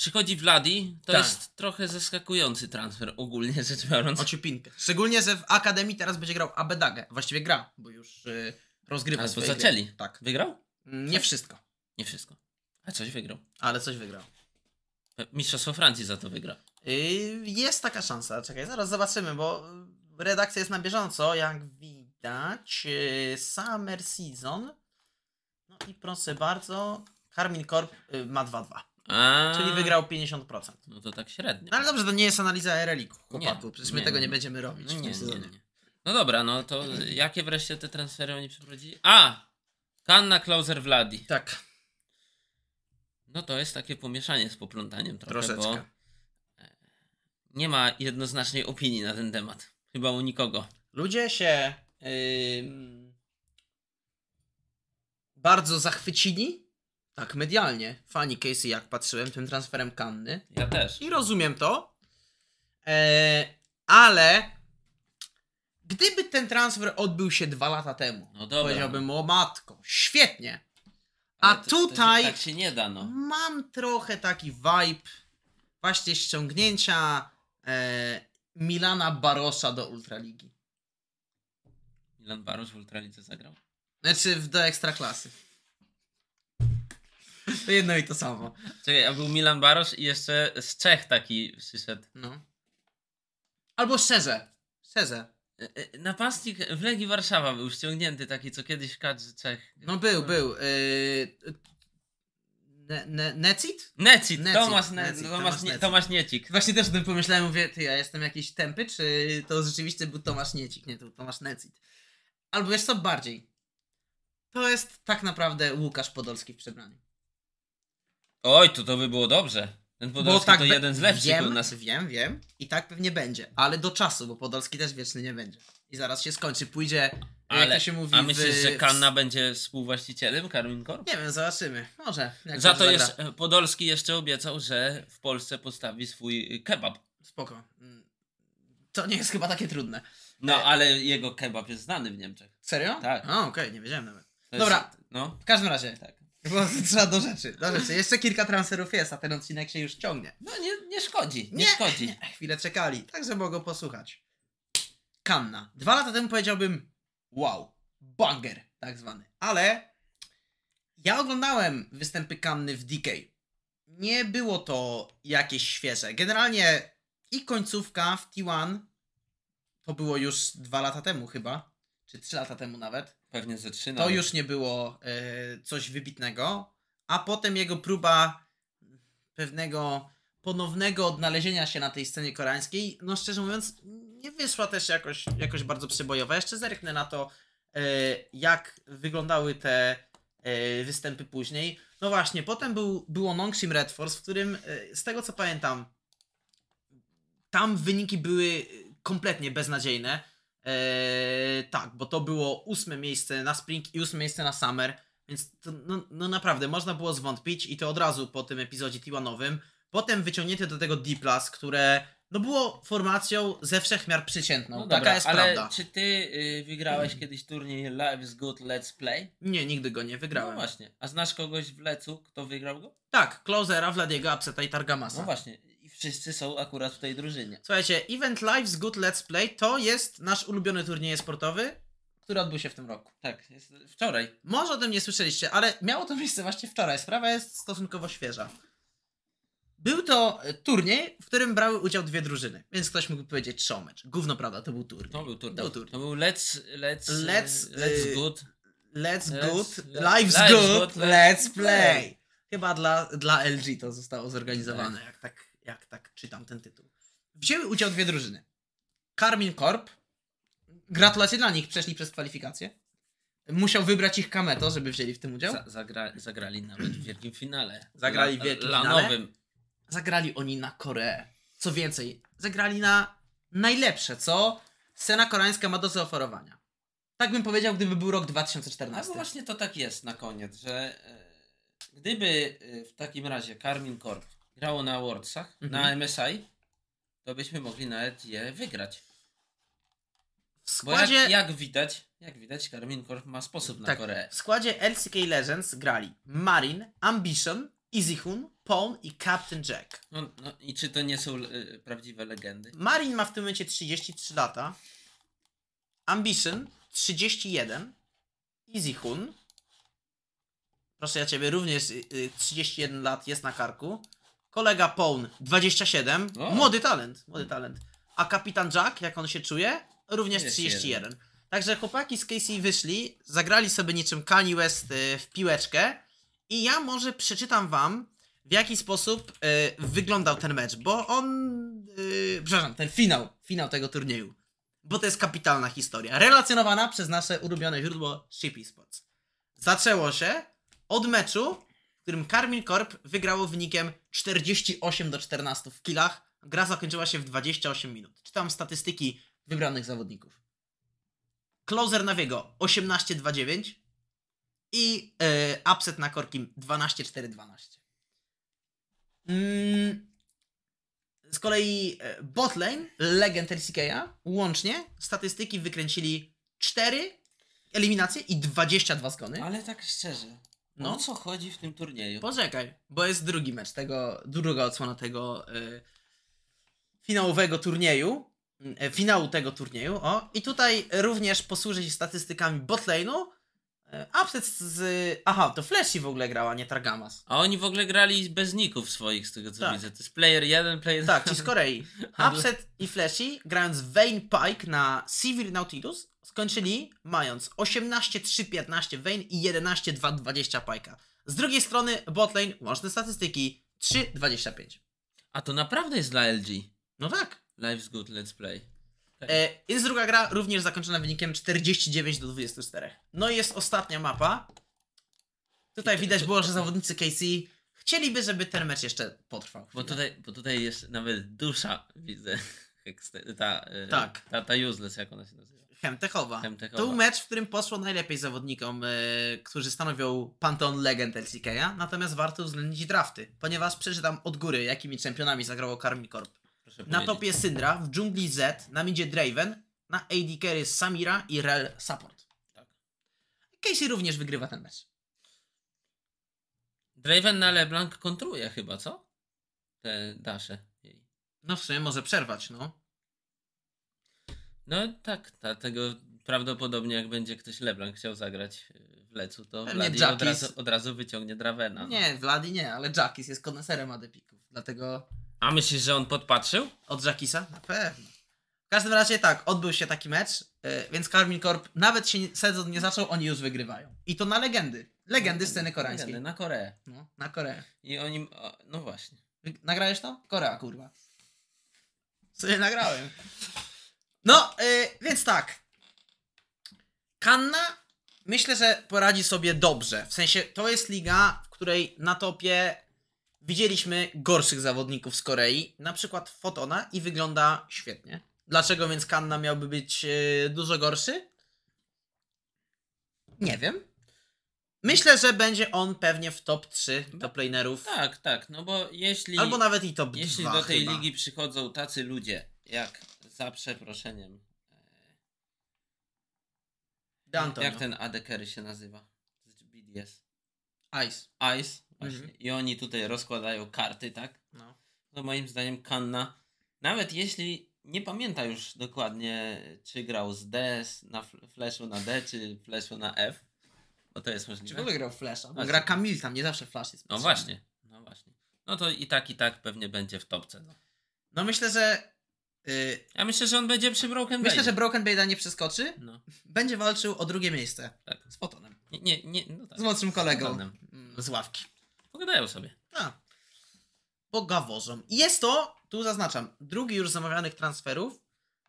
Przychodzi Vladi, to tak. jest trochę zaskakujący transfer ogólnie rzecz biorąc. ciupinkę. Szczególnie, że w Akademii teraz będzie grał Abedagę. Właściwie gra, bo już yy, rozgrywa Albo zaczęli. Gry. Tak. Wygrał? Nie wszystko. Nie wszystko. A coś wygrał. Ale coś wygrał. E, Mistrzostwo Francji za to wygra. Y, jest taka szansa. Czekaj, zaraz zobaczymy, bo y, redakcja jest na bieżąco. Jak widać, y, Summer Season. No i proszę bardzo, Karmin Korp ma 2-2. A... Czyli wygrał 50%. No to tak średnio. No ale dobrze, to nie jest analiza Ereliku, iku chłopatu. Przecież my tego no nie będziemy robić. No nie, nie, nie, No dobra, no to jakie wreszcie te transfery oni przeprowadzili? A! Kanna, Klauser, Vladi. Tak. No to jest takie pomieszanie z poplątaniem trochę, Troszeczkę. bo e, nie ma jednoznacznej opinii na ten temat. Chyba u nikogo. Ludzie się yy, bardzo zachwycili tak, medialnie. Fani Casey, jak patrzyłem, tym transferem Kanny. Ja też. I rozumiem to. E, ale gdyby ten transfer odbył się dwa lata temu, no dobra. powiedziałbym, o matko, świetnie. A to, tutaj. To się, tak się nie da, no. Mam trochę taki vibe właśnie ściągnięcia e, Milana Barosa do Ultraligi. Milan Baros w Ultralidze zagrał? Znaczy do Ekstraklasy. To jedno i to samo. Czekaj, a był Milan Barosz i jeszcze z Czech taki przyszedł. No. Albo Szeze. Szeze. E, e, napastnik w Legii Warszawa był ściągnięty taki, co kiedyś w kadrze Czech. No był, był. Yy... Ne, ne, necit? Necit, Necit. Tomasz, ne, Necit. Tomasz, Tomasz, Tomasz Niecik. Właśnie też o tym pomyślałem, mówię, ty, ja jestem jakiś tępy, czy to rzeczywiście był Tomasz Niecik, nie, to był Tomasz Necit. Albo jeszcze co, bardziej. To jest tak naprawdę Łukasz Podolski w przebraniu. Oj, to to by było dobrze. Ten Podolski tak to be... jeden z lepszych wiem, nas. Znaczy wiem, wiem. I tak pewnie będzie, ale do czasu, bo Podolski też wieczny nie będzie. I zaraz się skończy, pójdzie, ale, jak to się mówi... A myślisz, w... że Kanna będzie współwłaścicielem Karmin Corp? Nie wiem, zobaczymy. Może. Za to jest, Podolski jeszcze obiecał, że w Polsce postawi swój kebab. Spoko. Mm, to nie jest chyba takie trudne. No, e- ale jego kebab jest znany w Niemczech. Serio? Tak. A, okej, okay, nie wiedziałem nawet. Jest, Dobra, no. w każdym razie, tak. Bo trzeba do rzeczy, do rzeczy. Jeszcze kilka transferów jest, a ten odcinek się już ciągnie. No nie, nie szkodzi, nie, nie szkodzi. Nie. Chwilę czekali, także mogą posłuchać. Kanna. Dwa lata temu powiedziałbym wow, banger tak zwany. Ale ja oglądałem występy Kanny w DK. Nie było to jakieś świeże. Generalnie i końcówka w T1 to było już dwa lata temu chyba czy trzy lata temu nawet. Pewnie ze 3 To już nie było e, coś wybitnego. A potem jego próba pewnego ponownego odnalezienia się na tej scenie koreańskiej, no szczerze mówiąc, nie wyszła też jakoś, jakoś bardzo przebojowa. Jeszcze zerknę na to, e, jak wyglądały te e, występy później. No właśnie, potem był, było Nongshim Red Force, w którym, z tego co pamiętam, tam wyniki były kompletnie beznadziejne. Eee, tak, bo to było ósme miejsce na Spring i ósme miejsce na Summer, więc to, no, no, naprawdę można było zwątpić i to od razu po tym epizodzie T1-owym. Potem wyciągnięte do tego d które no było formacją ze wszech miar przeciętną. No Taka jest ale prawda. Czy ty y, wygrałeś mm. kiedyś turniej Live's Good Let's Play? Nie, nigdy go nie wygrałem. No właśnie. A znasz kogoś w Lecu, kto wygrał go? Tak, Closera, Vladiego, Upseta i Targamasa. No właśnie wszyscy są akurat w tej drużynie. Słuchajcie, Event Lives Good Let's Play to jest nasz ulubiony turniej sportowy, który odbył się w tym roku. Tak, jest wczoraj. Może o tym nie słyszeliście, ale miało to miejsce właśnie wczoraj. Sprawa jest stosunkowo świeża. Był to turniej, w którym brały udział dwie drużyny, więc ktoś mógł powiedzieć showmatch. Gówno prawda, to był turniej. To był turniej. To był, turniej. To był let's, let's, let's, e, let's y, good. Let's, let's good, life's, good, let's play. Chyba dla, dla LG to zostało zorganizowane, tak. jak tak jak tak czytam ten tytuł. Wzięły udział dwie drużyny. Karmin Corp, gratulacje dla nich, przeszli przez kwalifikacje. Musiał wybrać ich Kameto, żeby wzięli w tym udział. Za, zagra, zagrali nawet w wielkim finale. Zagrali w wielkim lanowym. Zagrali oni na Koreę. Co więcej, zagrali na najlepsze, co scena koreańska ma do zaoferowania. Tak bym powiedział, gdyby był rok 2014. No właśnie to tak jest na koniec, że e, gdyby e, w takim razie Karmin Korb grało na Awardsach, mhm. na MSI, to byśmy mogli nawet je wygrać. W składzie... Bo jak, jak, widać, jak widać, Garmin Corp ma sposób na tak, Koreę. E. W składzie LCK Legends grali Marin, Ambition, Izihun, Pawn i Captain Jack. No, no, i czy to nie są y, prawdziwe legendy? Marin ma w tym momencie 33 lata. Ambition 31. Izihun. Proszę ja ciebie, również y, 31 y, lat jest na karku. Kolega Pown 27, o. młody talent, młody talent. A kapitan Jack, jak on się czuje? Również 31. Także chłopaki z Casey wyszli, zagrali sobie niczym Kanye West y, w piłeczkę i ja może przeczytam wam, w jaki sposób y, wyglądał ten mecz, bo on... Y, przepraszam, ten finał, finał tego turnieju. Bo to jest kapitalna historia, relacjonowana przez nasze ulubione źródło Shippy Sports. Zaczęło się od meczu którym Karmin Corp wygrało wynikiem 48 do 14 w kilach. Gra zakończyła się w 28 minut. Czytam statystyki wybranych zawodników. Closer Wiego 18-29 i yy, upset na Korkim 12-4-12. Mm. Z kolei e, botlane, legend LCK'a, łącznie statystyki wykręcili 4 eliminacje i 22 zgony. Ale tak szczerze, no. O co chodzi w tym turnieju? Poczekaj, bo jest drugi mecz tego, druga odsłona tego e, finałowego turnieju. E, finału tego turnieju, o. I tutaj również posłużę się statystykami botlane'u. Y, e, Upset z... Aha, to Flashy w ogóle grała, nie Targamas. A oni w ogóle grali bez ników swoich, z tego co Tak. widzę. To jest player 1, player Tak, ci z Korei. Upset (laughs) i Flashy grając Vayne Pike na Civil Nautilus skończyli mając 18-3-15 Vayne i 11-2-20 Pajka. Z drugiej strony botlane, łączne statystyki 3-25. A to naprawdę jest dla LG. No tak. Life's good, let's play. Tak. E, jest druga gra, również zakończona wynikiem 49 do 24. No i jest ostatnia mapa. Tutaj widać było, że zawodnicy KC chcieliby, żeby ten mecz jeszcze potrwał. Bo tutaj, bo tutaj jest nawet dusza, widzę. (laughs) Ta, e, tak. ta, ta useless, jak ona się nazywa. Chemtechowa. Chemtechowa. To był mecz, w którym poszło najlepiej zawodnikom, yy, którzy stanowią panteon legend LCK, natomiast warto uwzględnić drafty, ponieważ przeczytam od góry, jakimi czempionami zagrało Karmikorp. Proszę na topie Syndra, w dżungli Z, na midzie Draven, na AD carry Samira i Rel Support. Tak. Casey również wygrywa ten mecz. Draven na LeBlanc kontruje chyba, co? Te dasze. No w sumie może przerwać, no. No tak, dlatego prawdopodobnie jak będzie ktoś Leblanc chciał zagrać y, w Lecu, to Pewnie Vladi Jackis... od, razu, od razu wyciągnie Dravena. Nie, Vladi nie, ale Jackis jest koneserem adepików, dlatego... A myślisz, że on podpatrzył? Od Jackisa? Na pewno. W każdym razie tak, odbył się taki mecz, y, więc Karmin Corp, nawet się sezon nie zaczął, oni już wygrywają. I to na legendy. Legendy sceny koreańskiej. Legendy, na Koreę. No, na Koreę. I oni, no właśnie. Nagrałeś to? Korea, kurwa. Co nie nagrałem. No, yy, więc tak. Kanna myślę, że poradzi sobie dobrze. W sensie to jest liga, w której na topie widzieliśmy gorszych zawodników z Korei, na przykład Fotona i wygląda świetnie. Dlaczego więc Kanna miałby być yy, dużo gorszy? Nie wiem. Myślę, że będzie on pewnie w top 3 top playnerów. Tak, tak, no bo jeśli. Albo nawet i top jeśli 2. Jeśli do tej chyba. ligi przychodzą tacy ludzie jak za przeproszeniem. Jak ten adekery się nazywa? BDS. Ice. Ice, właśnie. Mhm. I oni tutaj rozkładają karty, tak? No. To moim zdaniem Kanna, nawet jeśli nie pamięta już dokładnie, czy grał z D, na flashu na D, czy flashu na F, bo to jest możliwe. Czy w ogóle grał flasha? Bo gra Kamil tam, nie zawsze flash jest. No właśnie, no właśnie. No to i tak, i tak pewnie będzie w topce. No, no myślę, że Y, ja myślę, że on będzie przy Broken Myślę, że Broken Bale nie przeskoczy. No. Będzie walczył o drugie miejsce. Tak. Z Fotonem. Nie, nie, nie no tak. Z młodszym kolegą. Z, mm. z ławki. Pogadają sobie. Tak. Pogaworzą. I jest to, tu zaznaczam, drugi już zamawianych transferów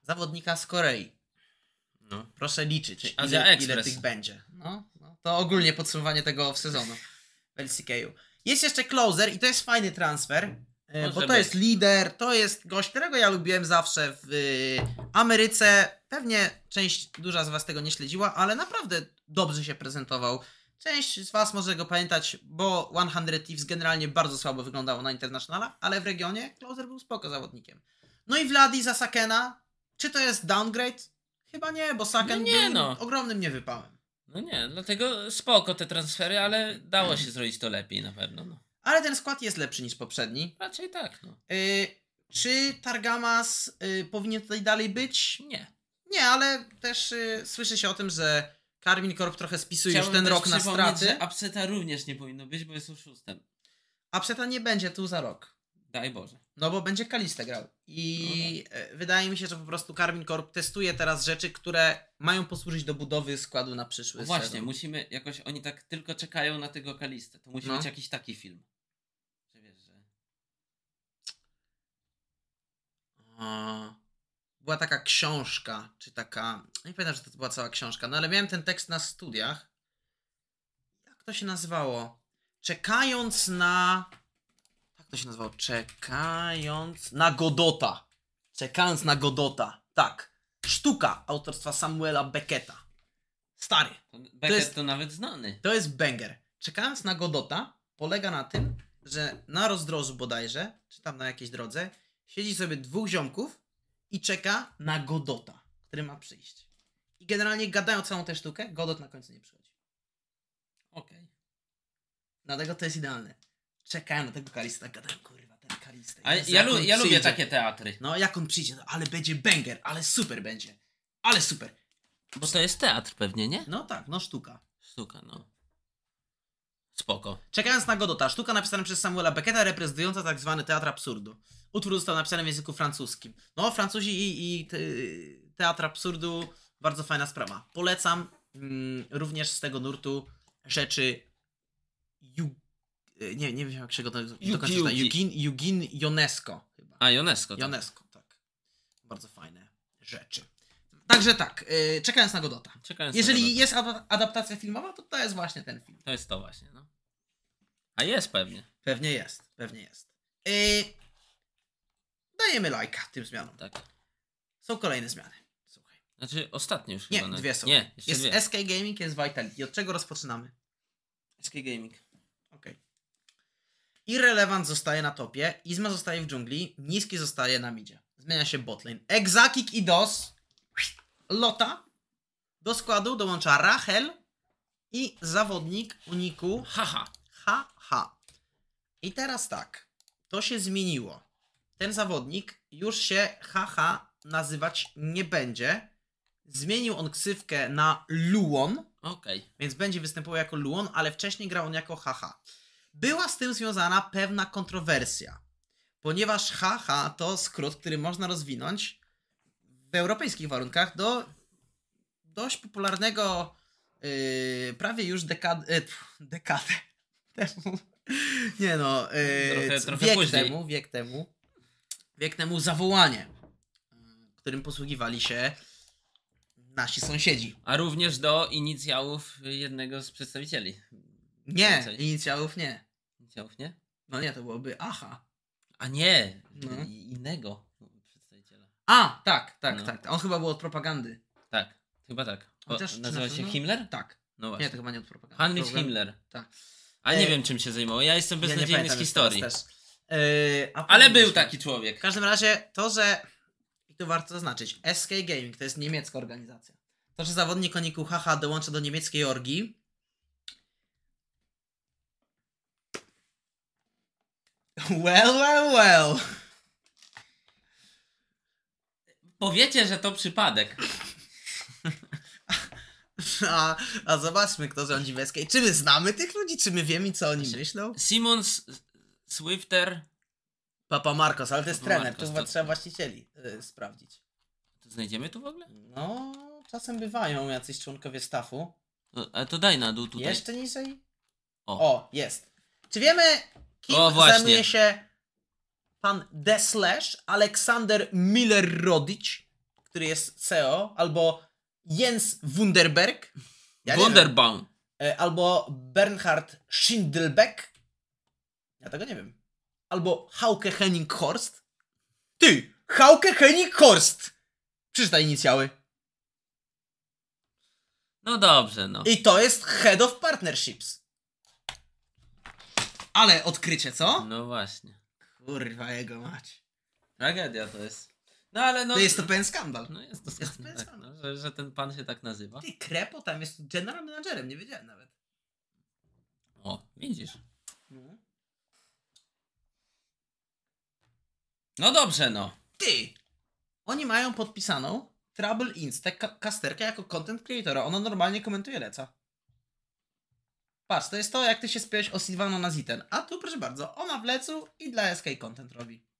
zawodnika z Korei. No. Proszę liczyć, ile, ile, tych będzie. No, no, To ogólnie podsumowanie tego w sezonu w LCK-u. Jest jeszcze closer i to jest fajny transfer. E, bo to jest lider, to jest gość, którego ja lubiłem zawsze w y, Ameryce. Pewnie część duża z Was tego nie śledziła, ale naprawdę dobrze się prezentował. Część z Was może go pamiętać, bo 100 Thieves generalnie bardzo słabo wyglądało na internationala, ale w regionie Closer był spoko zawodnikiem. No i Vladi za Sakena. Czy to jest downgrade? Chyba nie, bo Saken no nie, był no. ogromnym niewypałem. No nie, dlatego spoko te transfery, ale dało się zrobić to lepiej na pewno. No ale ten skład jest lepszy niż poprzedni. Raczej tak. No. Y, czy Targamas y, powinien tutaj dalej być? Nie. Nie, ale też y, słyszy się o tym, że Karmin Korp trochę spisuje już ten rok na straty. Apseta również nie powinno być, bo jest już szóstym. Apseta nie będzie tu za rok. Daj Boże. No bo będzie Kalista grał. I no tak. y, wydaje mi się, że po prostu Karmin Korp testuje teraz rzeczy, które mają posłużyć do budowy składu na przyszły no Właśnie, musimy jakoś, oni tak tylko czekają na tego Kalistę. To musi no. być jakiś taki film. była taka książka, czy taka. No nie pamiętam, że to była cała książka, no ale miałem ten tekst na studiach. Jak to się nazywało? Czekając na. Jak to się nazywało? Czekając na Godota. Czekając na Godota. Tak. Sztuka autorstwa Samuela Becketa. Stary. Beckett to, jest, to nawet znany. To jest banger. Czekając na Godota polega na tym, że na rozdrożu bodajże, czy tam na jakiejś drodze, siedzi sobie dwóch ziomków i czeka na Godota, który ma przyjść. I generalnie gadają całą tę sztukę, Godot na końcu nie przychodzi. Okej. Okay. No Dlatego to jest idealne. Czekają na tego Kalista, gadają, kurwa, ten Kalista. Ale ja, lu ja lubię takie teatry. No, jak on przyjdzie, no, ale będzie banger, ale super będzie. Ale super. Bo to jest teatr pewnie, nie? No tak, no sztuka. Sztuka, no. Spoko. Czekając na Godota, sztuka napisana przez Samuela Becketa, reprezentująca tak zwany teatr absurdu. Utwór został napisany w języku francuskim. No, Francuzi i, i teatr absurdu, bardzo fajna sprawa. Polecam mm, również z tego nurtu rzeczy Ju... E, nie, nie wiem jak się go do, Jugin końca Jonesko chyba. A, Jonesko. Tak. tak. Bardzo fajne rzeczy. Także tak, yy, czekając na Godota. Czekając Jeżeli na Godota. jest adaptacja filmowa, to to jest właśnie ten film. To jest to właśnie, no. A jest pewnie. Pewnie jest, pewnie jest. I dajemy lajka tym zmianom. Tak. Są kolejne zmiany. Słuchaj. Znaczy ostatnie już Nie, chyba. dwie są. Nie, Jest dwie. SK Gaming, jest Vitality. Od czego rozpoczynamy? SK Gaming. Okej. Irrelevant zostaje na topie, Izma zostaje w dżungli, Niski zostaje na midzie. Zmienia się botlane. Exakik i DOS. Lota. Do składu dołącza Rachel i zawodnik uniku Haha. Ha i teraz tak, to się zmieniło. Ten zawodnik już się haha nazywać nie będzie. Zmienił on ksywkę na Luon. Okay. Więc będzie występował jako Luon, ale wcześniej grał on jako haha. Była z tym związana pewna kontrowersja, ponieważ haha to skrót, który można rozwinąć w europejskich warunkach do dość popularnego yy, prawie już dekad, yy, e, dekadę (laughs) temu nie no, e, trochę, trochę wiek później. temu, wiek temu, wiek temu zawołanie, e, którym posługiwali się nasi sąsiedzi. A również do inicjałów jednego z przedstawicieli. Nie, inicjałów nie. Inicjałów nie? No nie, to byłoby aha. A nie, no. innego przedstawiciela. A, tak, tak, tak, no. tak. On chyba był od propagandy. Tak, chyba tak. Chociaż, nazywa się Himmler? Tak. No właśnie. Nie, to chyba nie od propagandy. Heinrich Himmler. Tak. A nie e... wiem, czym się zajmował. Ja jestem beznadziejny ja z historii. Yy, Ale był myślę. taki człowiek. W każdym razie to, że i tu warto zaznaczyć, SK Gaming to jest niemiecka organizacja. To, że zawodnik Oniku Haha dołącza do niemieckiej orgi. Well, well, well. Powiecie, że to przypadek. (laughs) a, a zobaczmy, kto rządzi w SK. Czy my znamy tych ludzi? Czy my wiemy, co oni znaczy, myślą? Simons, Swifter... Papa Marcos, ale to jest Papa trener, Marcos, tu chyba to... trzeba właścicieli y, sprawdzić. To znajdziemy tu w ogóle? No, czasem bywają jacyś członkowie stafu. No, to daj na dół tutaj. Jeszcze niżej? O, o jest. Czy wiemy, kim o, zajmuje się pan Deslash Aleksander miller Rodic, który jest CEO, albo Jens Wunderberg. Ja Wunderbaum. E, albo Bernhard Schindelbeck. Ja tego nie wiem. Albo Hauke Henning Horst. Ty! Hauke Henning Horst! Przeczytaj inicjały. No dobrze, no. I to jest Head of Partnerships. Ale odkrycie, co? No właśnie. Kurwa jego mać. Tragedia to jest. No ale no... To jest to pewien skandal. No jest to skandal, jest to pewien tak, no, skandal. No, że, że, ten pan się tak nazywa. Ty, Krepo tam jest general managerem, nie wiedziałem nawet. O, widzisz. No. no, dobrze, no. Ty! Oni mają podpisaną Trouble Insta kasterkę jako content creatora. Ona normalnie komentuje leca. Patrz, to jest to, jak ty się spiesz o na Naziten. A tu, proszę bardzo, ona w lecu i dla SK Content robi.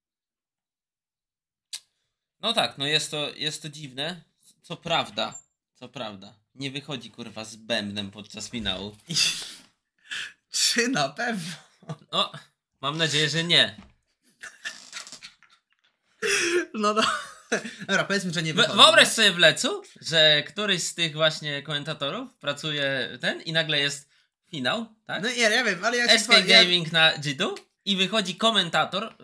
No tak, no jest to, jest to dziwne, co prawda, co prawda. Nie wychodzi kurwa z bębnem podczas finału. (laughs) Czy na pewno? No, mam nadzieję, że nie. No no. (laughs) Dobra, powiedzmy, że nie wychodzi. Wyobraź sobie w lecu, że któryś z tych właśnie komentatorów pracuje ten i nagle jest finał, tak? No nie, ja wiem, ale ja się... SK Gaming ja... na g i wychodzi komentator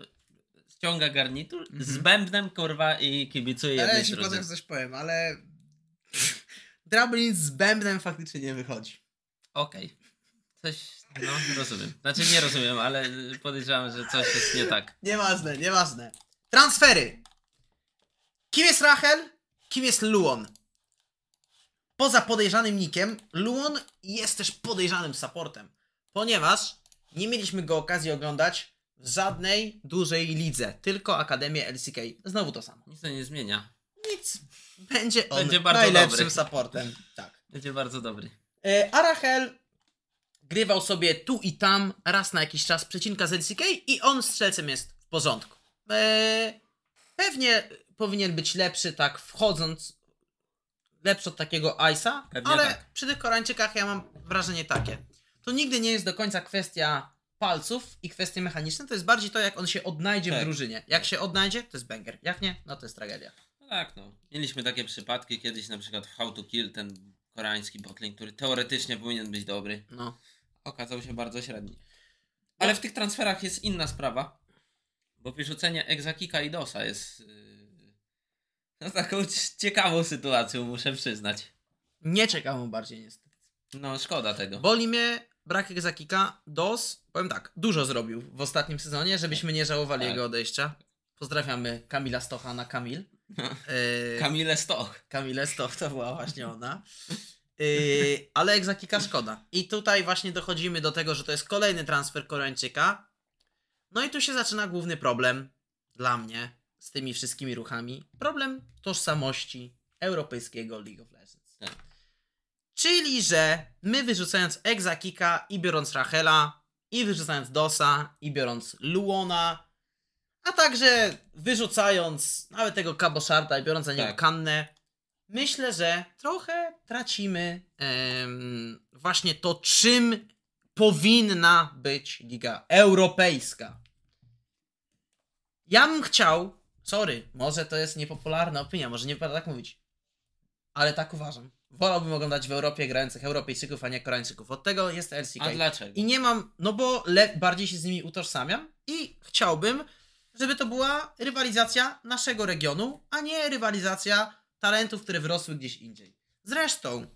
ściąga garnitur mm -hmm. z mhm. bębnem, kurwa, i kibicuje jednej Ale jeśli potem coś powiem, ale (laughs) Drablin z bębnem faktycznie nie wychodzi. Okej. Okay. Coś, no, rozumiem. Znaczy nie rozumiem, ale podejrzewam, że coś jest nie tak. Nieważne, nieważne. Transfery. Kim jest Rachel? Kim jest Luon? Poza podejrzanym nikiem, Luon jest też podejrzanym supportem, ponieważ nie mieliśmy go okazji oglądać w żadnej dużej lidze, tylko Akademię LCK. Znowu to samo. Nic to nie zmienia. Nic. Będzie on Będzie bardzo najlepszym dobry. supportem. Tak. Będzie bardzo dobry. E, Arachel grywał sobie tu i tam, raz na jakiś czas przecinka z LCK i on strzelcem jest w porządku. E, pewnie powinien być lepszy tak wchodząc lepszy od takiego Ice'a, ale tak. przy tych korańczykach ja mam wrażenie takie. To nigdy nie jest do końca kwestia palców i kwestie mechaniczne, to jest bardziej to, jak on się odnajdzie tak. w drużynie. Jak tak. się odnajdzie, to jest banger. Jak nie, no to jest tragedia. No tak, no. Mieliśmy takie przypadki kiedyś, na przykład w How to Kill, ten koreański bottling który teoretycznie powinien być dobry. No. Okazał się bardzo średni. Ale w tych transferach jest inna sprawa, bo wyrzucenie Exakika i Dosa jest yy, no, taką ciekawą sytuacją, muszę przyznać. Nie ciekawą bardziej niestety. No, szkoda tego. Boli mnie brak Egzakika, DOS, powiem tak, dużo zrobił w ostatnim sezonie, żebyśmy nie żałowali tak. jego odejścia. Pozdrawiamy Kamila Stocha na Kamil. (laughs) Y, Kamile Stoch. Kamile Stoch, to była właśnie ona. Y, ale Egzakika szkoda. I tutaj właśnie dochodzimy do tego, że to jest kolejny transfer Koreańczyka. No i tu się zaczyna główny problem dla mnie z tymi wszystkimi ruchami. Problem tożsamości europejskiego League of Legends. Tak. Czyli, że my wyrzucając Exakika i biorąc Rachela, i wyrzucając Dosa, i biorąc Luona, a także wyrzucając nawet tego Kaboszarda i biorąc za niego tak. Kannę, myślę, że trochę tracimy em, właśnie to, czym powinna być Liga Europejska. Ja bym chciał, sorry, może to jest niepopularna opinia, może nie wypada tak mówić, ale tak uważam wolałbym oglądać w Europie grających Europejczyków, a nie Koreańczyków. Od tego jest LCK. A dlaczego? I nie mam, no bo bardziej się z nimi utożsamiam i chciałbym, żeby to była rywalizacja naszego regionu, a nie rywalizacja talentów, które wyrosły gdzieś indziej. Zresztą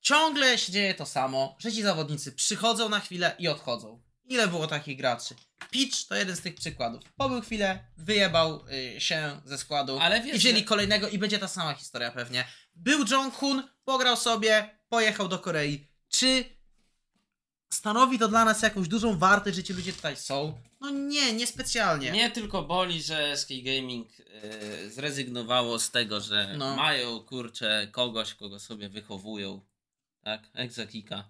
ciągle się dzieje to samo, że ci zawodnicy przychodzą na chwilę i odchodzą. Ile było takich graczy? Pitch to jeden z tych przykładów. Pobył chwilę, wyjebał y, się ze składu Ale wiesz, i wzięli że- kolejnego i będzie ta sama historia pewnie. Był Jong-hun, pograł sobie, pojechał do Korei. Czy stanowi to dla nas jakąś dużą wartość, że ci ludzie tutaj są? No nie, niespecjalnie. Mnie tylko boli, że SK Gaming y, zrezygnowało z tego, że No. mają kurczę kogoś, kogo sobie wychowują. Tak? Exakika.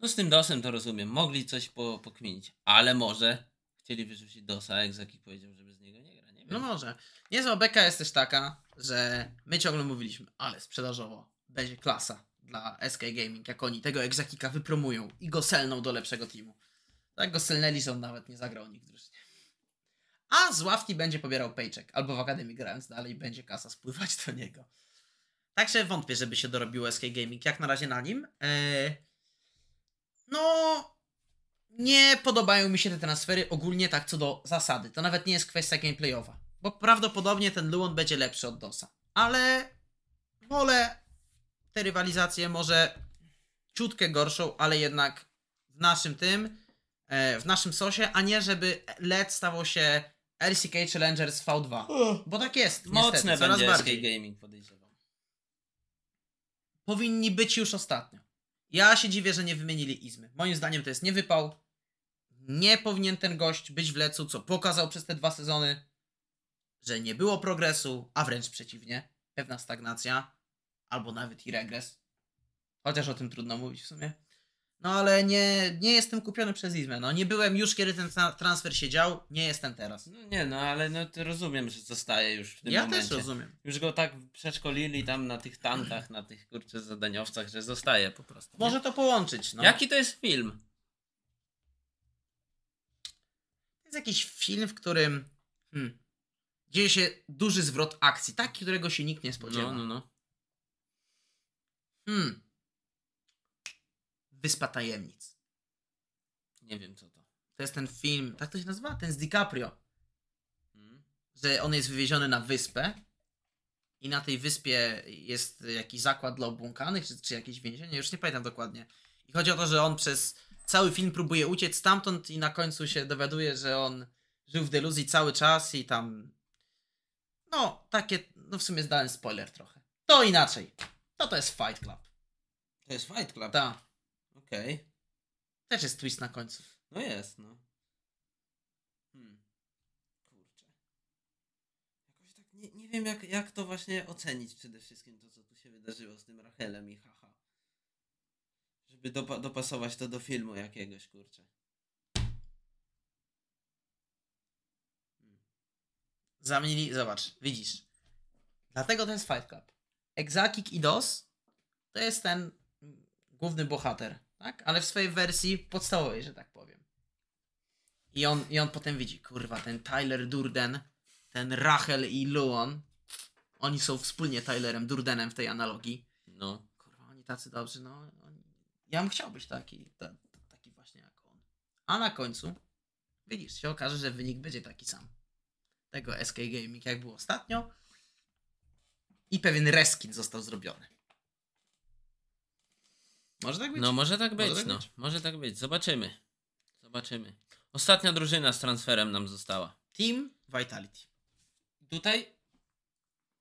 No z tym dosem to rozumiem. Mogli coś po, pokminić, ale może chcieli wyrzucić dosa, jak Zaki powiedział, żeby z niego nie gra. Nie wiem. No może. Niezła beka jest też taka, że my ciągle mówiliśmy, ale sprzedażowo będzie klasa dla SK Gaming, jak oni tego egzakika wypromują i go selną do lepszego teamu. Tak go selnęli, że on nawet nie zagrał nikt drużynie. A z ławki będzie pobierał paycheck, albo w Akademii grając dalej będzie kasa spływać do niego. Także wątpię, żeby się dorobił SK Gaming, jak na razie na nim. Eee, no, nie podobają mi się te transfery ogólnie tak co do zasady. To nawet nie jest kwestia gameplayowa, bo prawdopodobnie ten Luon będzie lepszy od Dosa. Ale wolę tę rywalizację może ciutkę gorszą, ale jednak w naszym tym, e, w naszym sosie, a nie żeby LED stało się LCK Challengers V2. Bo tak jest. Mocne niestety, coraz bardziej. Gaming podejrzewam. Powinni być już ostatnio. Ja się dziwię, że nie wymienili Izmy. Moim zdaniem to jest niewypał. Nie powinien ten gość być w lecu, co pokazał przez te dwa sezony, że nie było progresu, a wręcz przeciwnie, pewna stagnacja albo nawet i regres. Chociaż o tym trudno mówić w sumie. No ale nie, nie jestem kupiony przez Izmę. No nie byłem już, kiedy ten transfer się dział, nie jestem teraz. No nie, no ale no, rozumiem, że zostaje już w tym ja momencie. Ja też rozumiem. Już go tak przeszkolili tam na tych tantach, na tych kurczę zadaniowcach, że zostaje po prostu. Może nie? to połączyć. No. Jaki to jest film? To jest jakiś film, w którym hmm, dzieje się duży zwrot akcji, taki, którego się nikt nie spodziewa. No, no, no. Hmm. Wyspa Tajemnic. Nie wiem co to. To jest ten film, tak to się nazywa? Ten z DiCaprio. Hmm. Że on jest wywieziony na wyspę i na tej wyspie jest jakiś zakład dla obłąkanych, czy, czy jakieś więzienie, już nie pamiętam dokładnie. I chodzi o to, że on przez cały film próbuje uciec stamtąd i na końcu się dowiaduje, że on żył w deluzji cały czas i tam... No, takie... No w sumie zdałem spoiler trochę. To inaczej. To to jest Fight Club. To jest Fight Club? Tak. Okej. Okay. Też jest twist na końcu. No jest, no. Hmm. Kurczę. Jakoś tak nie, nie wiem, jak, jak to właśnie ocenić przede wszystkim, to co tu się wydarzyło z tym Rachelem i haha. Żeby dopa dopasować to do filmu jakiegoś, kurczę. Hmm. Zamienili, zobacz, widzisz. Dlatego to jest Fight Club. Exakik i DOS to jest ten mm, główny bohater tak? Ale w swojej wersji podstawowej, że tak powiem. I on, I on potem widzi, kurwa, ten Tyler Durden, ten Rachel i Luon, oni są wspólnie Tylerem Durdenem w tej analogii. No. Kurwa, oni tacy dobrzy, no. Oni... Ja bym chciał być taki, ta, taki właśnie jak on. A na końcu, widzisz, się okaże, że wynik będzie taki sam. Tego SK Gaming, jak było ostatnio. I pewien reskin został zrobiony. Może tak być? No, może tak być, może tak no. Być. Może tak być. Zobaczymy. Zobaczymy. Ostatnia drużyna z transferem nam została. Team Vitality. Tutaj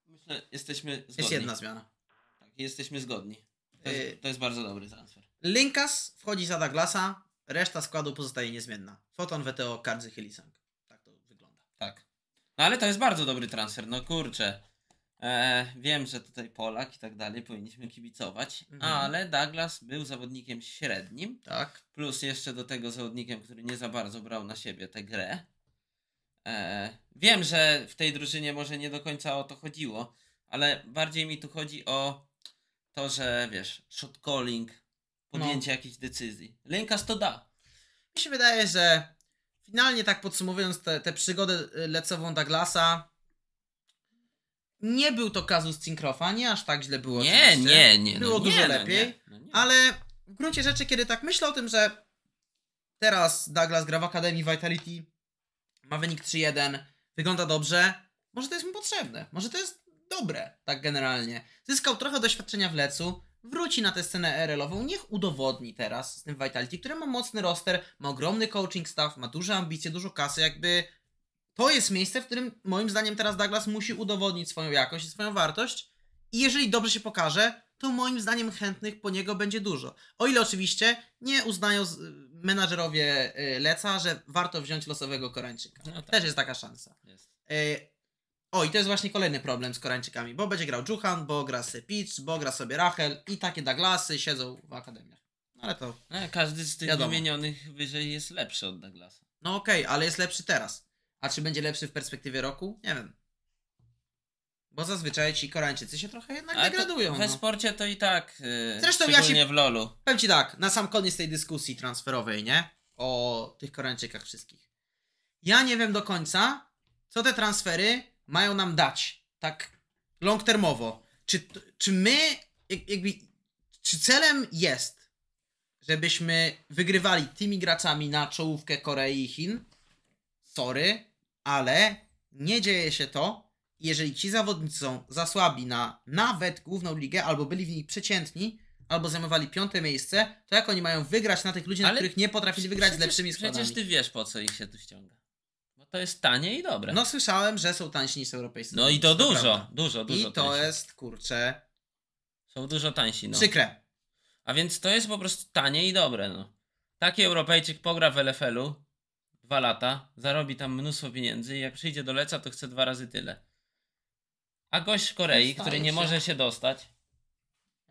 myślę, jesteśmy zgodni. Jest jedna zmiana. Tak, jesteśmy zgodni. To jest, y, to jest bardzo dobry transfer. Linkas wchodzi za Douglasa, reszta składu pozostaje niezmienna. Foton, WTO, Kardzy, Hillisang. Tak to wygląda. Tak. No ale to jest bardzo dobry transfer, no kurczę. E, wiem, że tutaj Polak i tak dalej powinniśmy kibicować, mhm. ale Douglas był zawodnikiem średnim. Tak. Plus jeszcze do tego zawodnikiem, który nie za bardzo brał na siebie tę grę. E, wiem, że w tej drużynie może nie do końca o to chodziło, ale bardziej mi tu chodzi o to, że wiesz, shot calling, podjęcie no. decyzji. Linkas to da. Mi się wydaje, że finalnie tak podsumowując tę przygodę y, lecową Douglasa, nie był to kazus Cinkrofa, nie aż tak źle było. Nie, oczywiście. nie, nie. No było dużo no lepiej, no nie, ale w gruncie rzeczy, kiedy tak myślę o tym, że teraz Douglas gra w Akademii Vitality, ma wynik 3-1, wygląda dobrze, może to jest mu potrzebne, może to jest dobre, tak generalnie. Zyskał trochę doświadczenia w lecu, wróci na tę scenę RL-ową, niech udowodni teraz z tym Vitality, które ma mocny roster, ma ogromny coaching staff, ma duże ambicje, dużo kasy, jakby to jest miejsce, w którym moim zdaniem teraz Douglas musi udowodnić swoją jakość i swoją wartość. I jeżeli dobrze się pokaże, to moim zdaniem chętnych po niego będzie dużo. O ile oczywiście nie uznają menadżerowie y, Leca, że warto wziąć losowego Koreańczyka. No tak. Też jest taka szansa. Jest. Y, o, i to jest właśnie kolejny problem z Koreańczykami, bo będzie grał Juhan, bo gra Sepic, bo gra sobie Rachel i takie Douglasy siedzą w akademiach. No ale to. No, każdy z tych wymienionych wyżej jest lepszy od Douglasa. No okej, okay, ale jest lepszy teraz. A czy będzie lepszy w perspektywie roku? Nie wiem. Bo zazwyczaj ci Koreańczycy się trochę jednak Ale degradują. We no. sporcie to i tak. Yy, Zresztą ja się. w LOLu. Powiem ci tak, na sam koniec tej dyskusji transferowej, nie? O tych Koreańczykach wszystkich. Ja nie wiem do końca, co te transfery mają nam dać. Tak long termowo. Czy, czy my, jakby, czy celem jest, żebyśmy wygrywali tymi graczami na czołówkę Korei i Chin? Sorry, ale nie dzieje się to, jeżeli ci zawodnicy są za słabi na nawet główną ligę, albo byli w niej przeciętni, albo zajmowali piąte miejsce, to jak oni mają wygrać na tych ludzi, ale na których nie potrafili wygrać przecież, z lepszymi składami? Przecież ty wiesz, po co ich się tu ściąga. Bo to jest tanie i dobre. No słyszałem, że są tańsi niż europejscy. No i to, to dużo, prawda. dużo, dużo I to jest, kurczę... Są dużo tańsi, no. Przykre. A więc to jest po prostu tanie i dobre, no. Taki Europejczyk pogra w LFL-u, dwa lata, zarobi tam mnóstwo pieniędzy i jak przyjdzie do Leca, to chce dwa razy tyle. A gość z Korei, który się. nie może się dostać.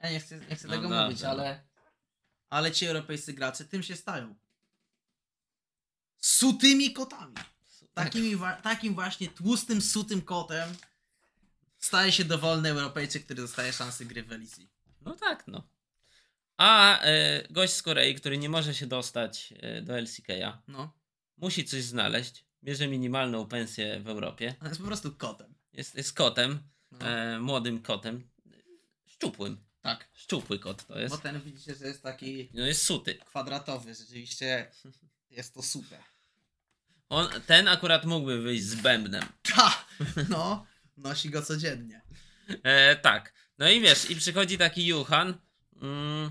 Ja nie chcę, nie chcę No tego mówić, ale. Ale ci europejscy gracze tym się stają. Sutymi kotami. Takimi, takim właśnie tłustym, sutym kotem staje się dowolny Europejczyk, który dostaje szansę gry w Elicji. No tak, no. A e, gość z Korei, który nie może się dostać e, do LCK-a, No musi coś znaleźć, bierze minimalną pensję w Europie. On jest po prostu kotem. Jest, jest kotem, no. e, młodym kotem, szczupłym. Tak. Szczupły kot to jest. Bo ten widzicie, że jest taki. No jest suty. Kwadratowy, rzeczywiście jest to super. On, ten akurat mógłby wyjść z bębnem. Tak, no, nosi go codziennie. E, tak. No i wiesz, i przychodzi taki Juhan. Mm,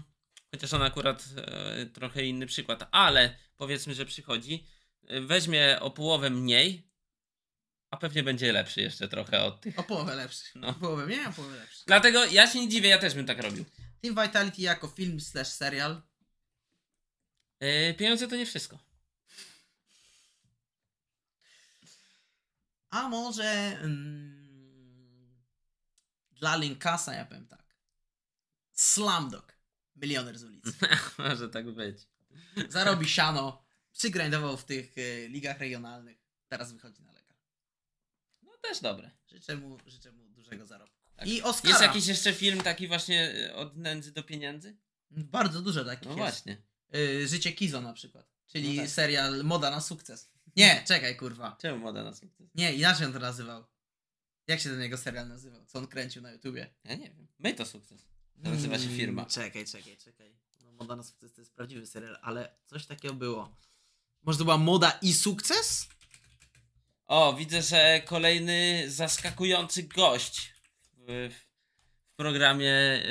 chociaż on akurat e, trochę inny przykład, ale powiedzmy, że przychodzi weźmie o połowę mniej, a pewnie będzie lepszy jeszcze trochę od tych. O połowę lepszy. No. O połowę mniej, a połowę lepszy. Dlatego ja się nie dziwię, ja też bym tak robił. Team Vitality jako film slash serial? Yy, pieniądze to nie wszystko. A może mm, dla Linkasa ja powiem tak. Slamdog Milioner z ulicy. (laughs) może tak być. Zarobi siano, czy w tych e, ligach regionalnych. Teraz wychodzi na lekarz. No też dobre. Życzę mu, życzę mu dużego zarobku. Tak. I Oscara. Jest jakiś jeszcze film taki właśnie e, od nędzy do pieniędzy? Bardzo dużo takich No jest. właśnie. E, Życie Kizo na przykład. Czyli no tak. serial Moda na sukces. Nie, czekaj kurwa. Czemu Moda na sukces? Nie, inaczej on to nazywał. Jak się ten jego serial nazywał? Co on kręcił na YouTubie? Ja nie wiem. My to sukces. nazywa się mm, firma. czekaj, czekaj, czekaj. No, Moda na sukces to jest prawdziwy serial, ale coś takiego było. Może to była moda i sukces? O, widzę, że kolejny zaskakujący gość w, w programie.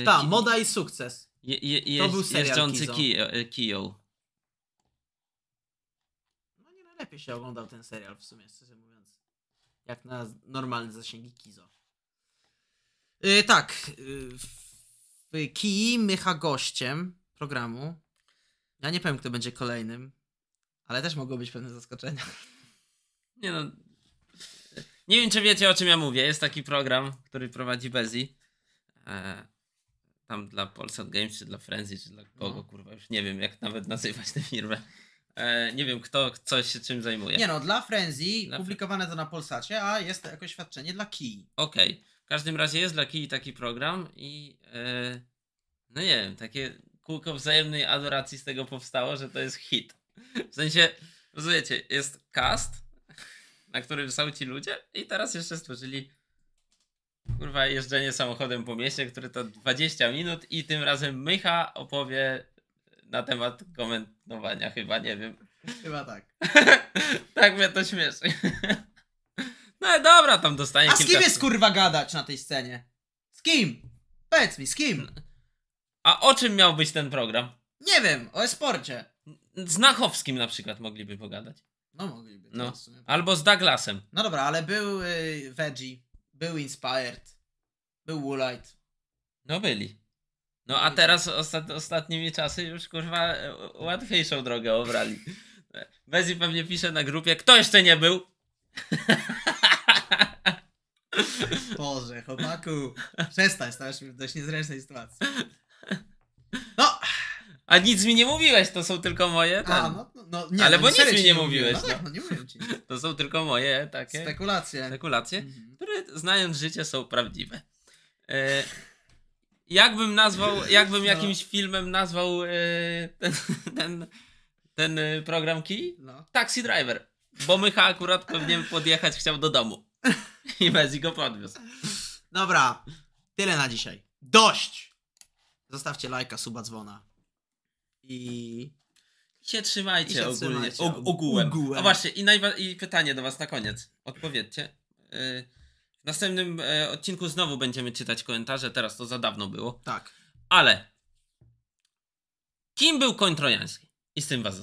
Yy, Ta, moda i sukces. Je, je, je, to był serial jeżdżący e, kiją. No nie najlepiej no się oglądał ten serial w sumie, szczerze mówiąc. Jak na normalne zasięgi Kizo. Yy, tak. Yy, Kij mycha gościem programu. Ja nie powiem, kto będzie kolejnym. Ale też mogą być pewne zaskoczenia. Nie no. Nie wiem, czy wiecie o czym ja mówię. Jest taki program, który prowadzi Bezi. E, tam dla Polsat Games, czy dla Frenzy, czy dla kogo, no. kurwa, już nie wiem, jak nawet nazywać tę firmę. E, nie wiem, kto coś się czym zajmuje. Nie no, dla Frenzy dla publikowane to na Polsacie, a jest to jako świadczenie dla Kii. Okej. Okay. W każdym razie jest dla Kii taki program i e, no nie wiem, takie kółko wzajemnej adoracji z tego powstało, że to jest hit. W sensie, rozumiecie, jest cast, na którym są ci ludzie i teraz jeszcze stworzyli kurwa jeżdżenie samochodem po mieście, które to 20 minut i tym razem Mycha opowie na temat komentowania chyba, nie wiem. Chyba tak. (laughs) tak mnie to śmieszy. no dobra, tam dostanie A z kim jest kurwa gadać na tej scenie? Z kim? Powiedz mi, z kim? A o czym miał być ten program? Nie wiem, o esporcie z Nachowskim na przykład mogliby pogadać. No mogliby. No. Albo z Douglasem. No dobra, ale był y, Veggie, był Inspired, był Woolite. No byli. No a teraz ostat, ostatnimi czasy już kurwa e, łatwiejszą drogę obrali. Veggie pewnie pisze na grupie, kto jeszcze nie był? (laughs) Boże, chłopaku, przestań, stawiasz się w dość niezręcznej sytuacji. No, a nic mi nie mówiłeś, to są tylko moje. A, no, no nie, Ale no, bo nic mi nie, mówiłeś. No, no, tak, no nie mówiłem ci. (laughs) To są tylko moje takie. Spekulacje. Spekulacje, mhm. które znając życie są prawdziwe. E, jakbym nazwał, jakbym no. jakimś filmem nazwał e, ten, (laughs) ten, ten e, program Key? No. Taxi Driver. Bo Mycha akurat pewnie podjechać chciał do domu. I Mezi go podwiózł. Dobra, tyle na dzisiaj. Dość! Zostawcie lajka, suba, dzwona i się trzymajcie I się ogólnie, trzymajcie. Og, ogółem. ogółem. A właśnie, i, najwa- i pytanie do was na koniec. Odpowiedzcie. Yy, w następnym yy, odcinku znowu będziemy czytać komentarze, teraz to za dawno było. Tak. Ale kim był koń trojański? I z tym was zostawiam.